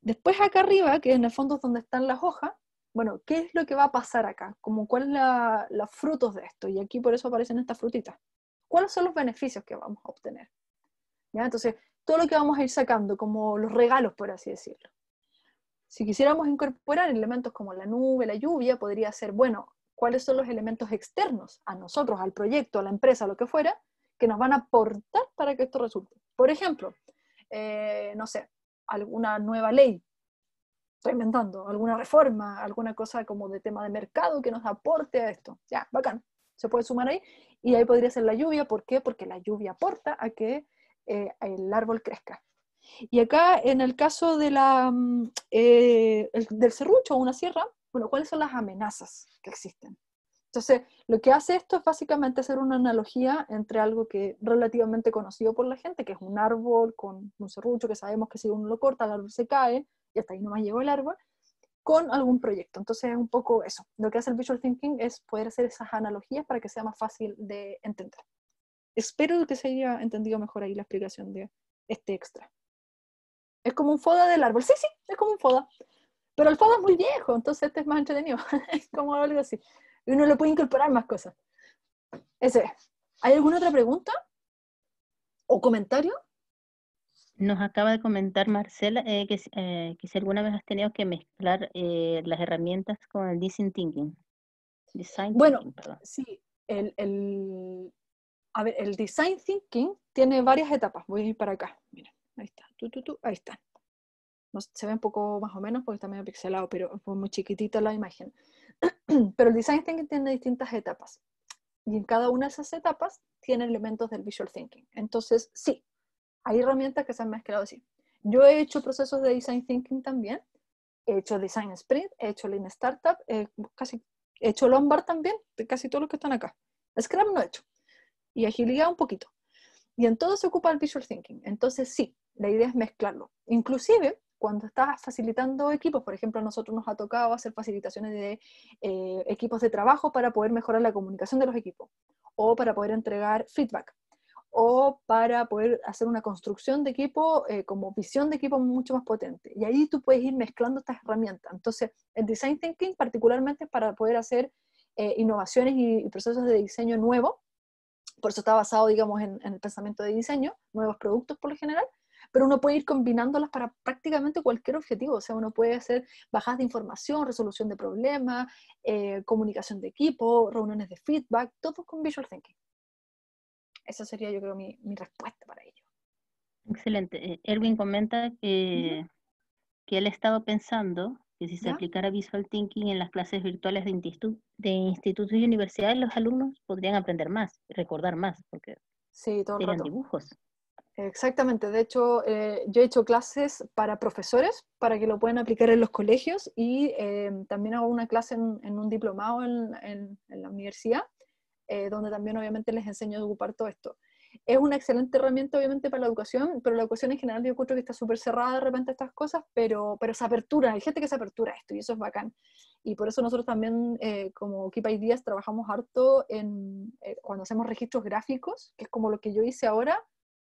Después acá arriba, que en el fondo es donde están las hojas, bueno, ¿qué es lo que va a pasar acá? Como cuáles son los frutos de esto, y aquí por eso aparecen estas frutitas. ¿Cuáles son los beneficios que vamos a obtener? Entonces, todo lo que vamos a ir sacando, como los regalos, por así decirlo. Si quisiéramos incorporar elementos como la nube, la lluvia, podría ser, bueno, cuáles son los elementos externos a nosotros, al proyecto, a la empresa, lo que fuera, que nos van a aportar para que esto resulte. Por ejemplo, eh, no sé, alguna nueva ley, estoy inventando, alguna reforma, alguna cosa como de tema de mercado que nos aporte a esto. Ya, bacán, se puede sumar ahí. Y ahí podría ser la lluvia, ¿por qué? Porque la lluvia aporta a que eh, el árbol crezca. Y acá, en el caso de la, mm, eh, del serrucho o una sierra, ¿cuáles son las amenazas que existen? Entonces, lo que hace esto es básicamente hacer una analogía entre algo que relativamente conocido por la gente, que es un árbol con un cerrucho que sabemos que si uno lo corta, el árbol se cae, y hasta ahí nomás llegó el árbol, con algún proyecto. Entonces, es un poco eso. Lo que hace el visual thinking es poder hacer esas analogías para que sea más fácil de entender. Espero que se haya entendido mejor ahí la explicación de este extra. Es como un foda del árbol. Sí, sí, es como un foda. Pero el fondo es muy viejo, entonces este es más entretenido. es como algo así. Y uno le puede incorporar más cosas. Ese. ¿Hay alguna otra pregunta? ¿O comentario? Nos acaba de comentar Marcela eh, eh, que, si alguna vez has tenido que mezclar eh, las herramientas con el design thinking. bueno, sí, el, el, a ver, el design thinking tiene varias etapas. Voy a ir para acá. Mira, ahí está. ahí está no, se ve un poco más o menos porque está medio pixelado, pero fue muy chiquitita la imagen. pero el design thinking tiene distintas etapas y en cada una de esas etapas tiene elementos del visual thinking. Entonces, sí, hay herramientas que se han mezclado así. Yo he hecho procesos de design thinking también, he hecho design sprint, he hecho lean startup, eh, casi, he hecho Lombard también, de casi todos los que están acá. Scrum no he hecho. Y agilidad un poquito. Y en todo se ocupa el visual thinking. Entonces, sí, la idea es mezclarlo. Inclusive, cuando estás facilitando equipos, por ejemplo, a nosotros nos ha tocado hacer facilitaciones de eh, equipos de trabajo para poder mejorar la comunicación de los equipos, o para poder entregar feedback, o para poder hacer una construcción de equipo eh, como visión de equipo mucho más potente. Y ahí tú puedes ir mezclando estas herramientas. Entonces, el design thinking particularmente para poder hacer eh, innovaciones y, procesos de diseño nuevo. Por eso está basado, digamos, en el pensamiento de diseño, nuevos productos por lo general, pero uno puede ir combinándolas para prácticamente cualquier objetivo. O sea, uno puede hacer bajadas de información, resolución de problemas, eh, comunicación de equipo, reuniones de feedback, todo con visual thinking. Esa sería, yo creo, mi, respuesta para ello. Excelente. Eh, Erwin comenta que, él ha estado pensando que si se aplicara visual thinking en las clases virtuales de, institutos y universidades, los alumnos podrían aprender más, recordar más, porque sí, todo dibujos. Exactamente, de hecho eh, yo he hecho clases para profesores para que lo puedan aplicar en los colegios y eh, también hago una clase en, un diplomado en, la universidad, eh, donde también obviamente les enseño a ocupar todo esto. Es una excelente herramienta obviamente para la educación, pero la educación en general yo encuentro que está súper cerrada de repente estas cosas, pero, pero se apertura, hay gente que se apertura a esto y eso es bacán. Y por eso nosotros también como Keep Ideas trabajamos harto en, cuando hacemos registros gráficos, que es como lo que yo hice ahora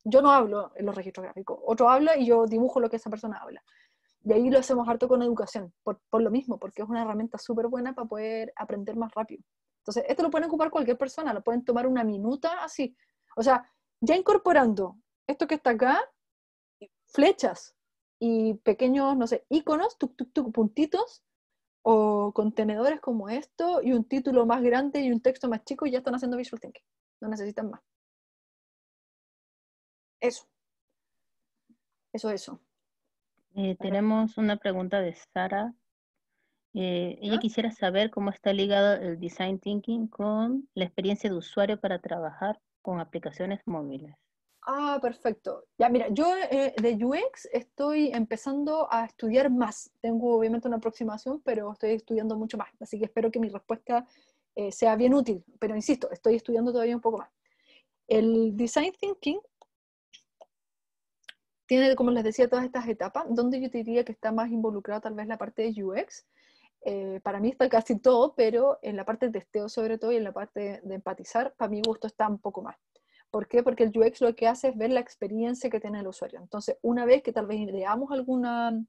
yo no hablo en los registros gráficos, otro habla y yo dibujo lo que esa persona habla. Y ahí lo hacemos harto con educación, por, lo mismo, porque es una herramienta súper buena para poder aprender más rápido. Entonces, esto lo pueden ocupar cualquier persona, lo pueden tomar una minuta así. O sea, ya incorporando esto que está acá, flechas y pequeños, no sé, iconos, puntitos, o contenedores como esto, y un título más grande y un texto más chico, ya están haciendo visual thinking. No necesitan más. Eso. Eso, eso. Eh, tenemos una pregunta de Sara. Eh, ella quisiera saber cómo está ligado el design thinking con la experiencia de usuario para trabajar con aplicaciones móviles. Ah, perfecto. Ya, mira, yo eh, de UX estoy empezando a estudiar más. Tengo obviamente una aproximación, pero estoy estudiando mucho más. Así que espero que mi respuesta sea bien útil. Pero insisto, estoy estudiando todavía un poco más. El design thinking tiene, como les decía, todas estas etapas, donde yo diría que está más involucrado tal vez la parte de UX. Eh, para mí está casi todo, pero en la parte de testeo sobre todo y en la parte de empatizar, para mi gusto está un poco más. ¿Por qué? Porque el UX lo que hace es ver la experiencia que tiene el usuario. Entonces, una vez que tal vez ideamos alguna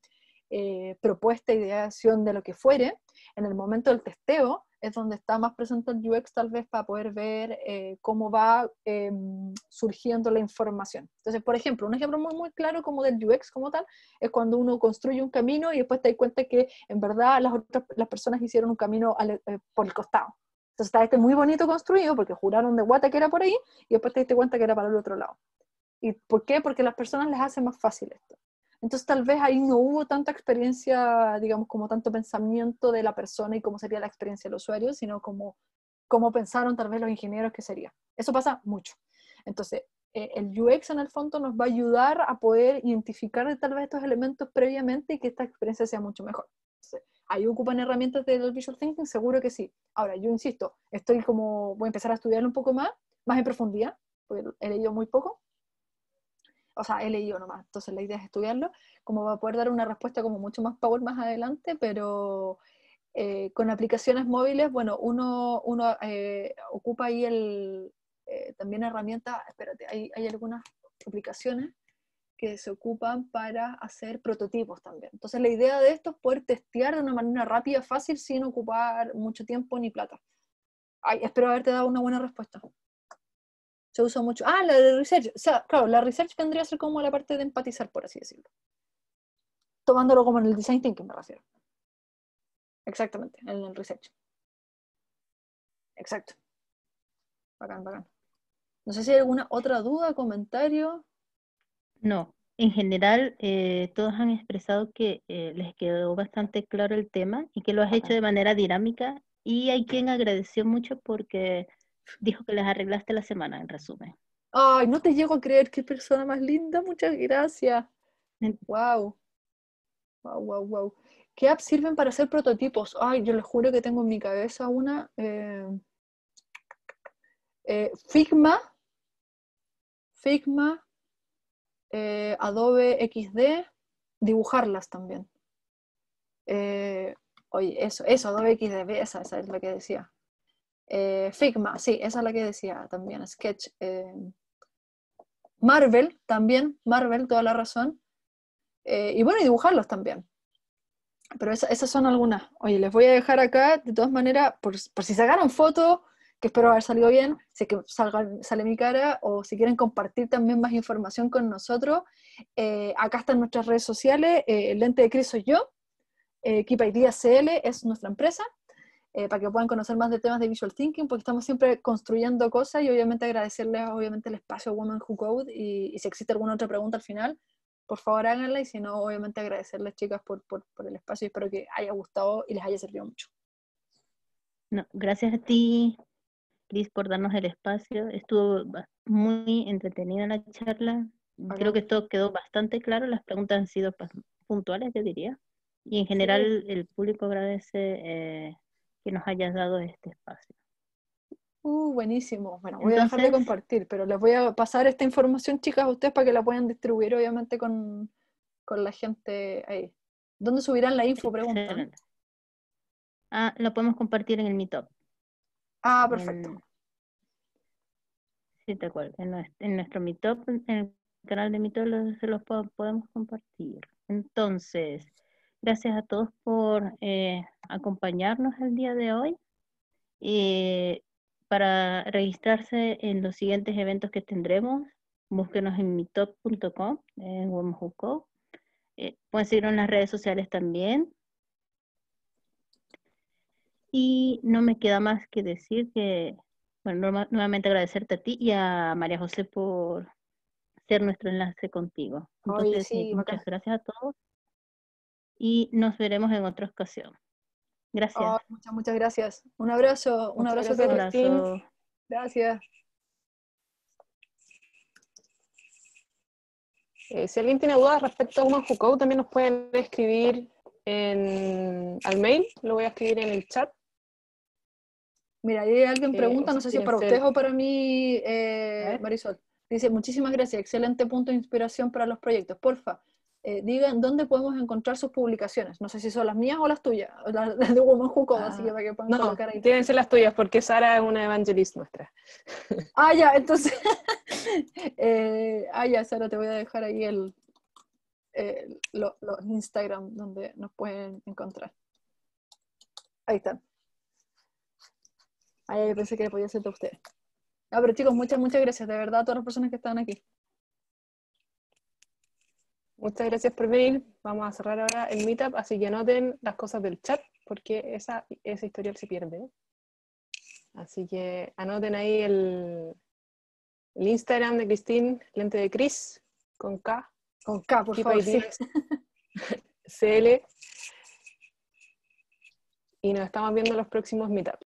eh, propuesta, ideación de lo que fuere, en el momento del testeo, es donde está más presente el UX tal vez para poder ver eh, cómo va em, surgiendo la información. Entonces, por ejemplo, un ejemplo muy, muy claro como del UX como tal es cuando uno construye un camino y después te das cuenta que en verdad las otras las personas hicieron un camino eh, por el costado. Entonces está este muy bonito construido porque juraron de guata que era por ahí y después te diste cuenta que era para el otro lado. ¿Y por qué? Porque a las personas les hace más fácil esto. Entonces tal vez ahí no hubo tanta experiencia, digamos, como tanto pensamiento de la persona y cómo sería la experiencia del usuario, sino como cómo pensaron tal vez los ingenieros que sería. Eso pasa mucho. Entonces, eh, el UX en el fondo nos va a ayudar a poder identificar tal vez estos elementos previamente y que esta experiencia sea mucho mejor. ¿Ahí ocupan herramientas del Visual Thinking? Seguro que sí. Ahora, yo insisto, estoy como, voy a empezar a estudiar un poco más, más en profundidad, porque he leído muy poco, o sea, he leído nomás, entonces la idea es estudiarlo, como va a poder dar una respuesta como mucho más power más adelante, pero eh, con aplicaciones móviles, bueno, uno, uno eh, ocupa ahí el, eh, también herramientas, espérate, hay, hay algunas aplicaciones que se ocupan para hacer prototipos también. Entonces la idea de esto es poder testear de una manera rápida, fácil, sin ocupar mucho tiempo ni plata. espero haberte dado una buena respuesta se usa mucho. Ah, la de research. O sea, claro, la research tendría que ser como la parte de empatizar, por así decirlo. Tomándolo como en el design thinking, me refiero. Exactamente, en el research. Exacto. Bacán, bacán. No sé si hay alguna otra duda, comentario. No, en general eh, todos han expresado que eh, les quedó bastante claro el tema y que lo has hecho de manera dinámica y hay quien agradeció mucho porque dijo que las arreglaste la semana, en resumen. Ay, no te llego a creer, qué persona más linda, muchas gracias. Wow. Wow, wow, wow. ¿Qué apps sirven para hacer prototipos? Ay, yo les juro que tengo en mi cabeza una. Eh, eh, Figma. Figma. Eh, Adobe XD. Dibujarlas también. oye, eso, eso, Adobe XD, esa es la que decía. Eh, Figma, sí, esa es la que decía también, Sketch. Eh, Marvel, también, Marvel, toda la razón. Eh, y bueno, dibujarlos también. Pero esas son algunas. Oye, les voy a dejar acá, de todas maneras, por, si sacaron fotos, que espero haber salido bien, sé que salga, sale mi cara, o si quieren compartir también más información con nosotros, acá están nuestras redes sociales, el lente de Cristo soy yo, eh, CL es nuestra empresa, eh, para que puedan conocer más de temas de Visual Thinking, porque estamos siempre construyendo cosas y obviamente agradecerles obviamente el espacio Women Who Code y, si existe alguna otra pregunta al final, por favor háganla y si no, obviamente agradecerles chicas por, por, por el espacio y espero que haya gustado y les haya servido mucho. No, gracias a ti, Cris, por darnos el espacio. Estuvo muy entretenida la charla. Creo que esto quedó bastante claro. Las preguntas han sido puntuales, yo diría. Y en general el público agradece eh, que nos hayas dado este espacio. Uh, buenísimo. Bueno, voy a dejar de compartir, pero les voy a pasar esta información, chicas, a ustedes para que la puedan distribuir, obviamente, con, la gente ahí. ¿Dónde subirán la info? Pregunta. Ah, lo podemos compartir en el Meetup. Ah, perfecto. sí, te acuerdo. En, en, nuestro Meetup, en el canal de Meetup, se los podemos compartir. Entonces, Gracias a todos por eh, acompañarnos el día de hoy. Eh, para registrarse en los siguientes eventos que tendremos, búsquenos en mitop.com, en Womajuco. Eh, pueden seguirnos en las redes sociales también. Y no me queda más que decir que, bueno, nuevamente agradecerte a ti y a María José por ser nuestro enlace contigo. muchas gracias a todos y nos veremos en otra ocasión. Gracias. muchas, muchas gracias. Un abrazo, un abrazo, gracias. Gracias. Eh, si alguien tiene dudas respecto a Human Foucault, también nos pueden escribir al mail, lo voy a escribir en el chat. Mira, ahí alguien eh, pregunta, no sé si es para ustedes o para mí, eh, Marisol. Dice, muchísimas gracias, excelente punto de inspiración para los proyectos. Porfa, eh, digan dónde podemos encontrar sus publicaciones. No sé si son las mías o las tuyas, las, de Woman Who así que ah, para que puedan no, colocar ahí. Tienen ser las tuyas, porque Sara es una evangelista nuestra. Ah, ya, entonces. Eh, ah, ya, Sara, te voy a dejar ahí el, los Instagram donde nos pueden encontrar. Ahí están. Ahí pensé que podía ser de ustedes. Ah, pero chicos, muchas, muchas gracias, de verdad, a todas las personas que están aquí. Muchas gracias por venir. Vamos a cerrar ahora el meetup, así que anoten las cosas del chat, porque esa, esa historial se pierde. Así que anoten ahí el, Instagram de Cristín, lente de Cris, con K. Con K, por favor. CL. Y nos estamos viendo en los próximos meetups.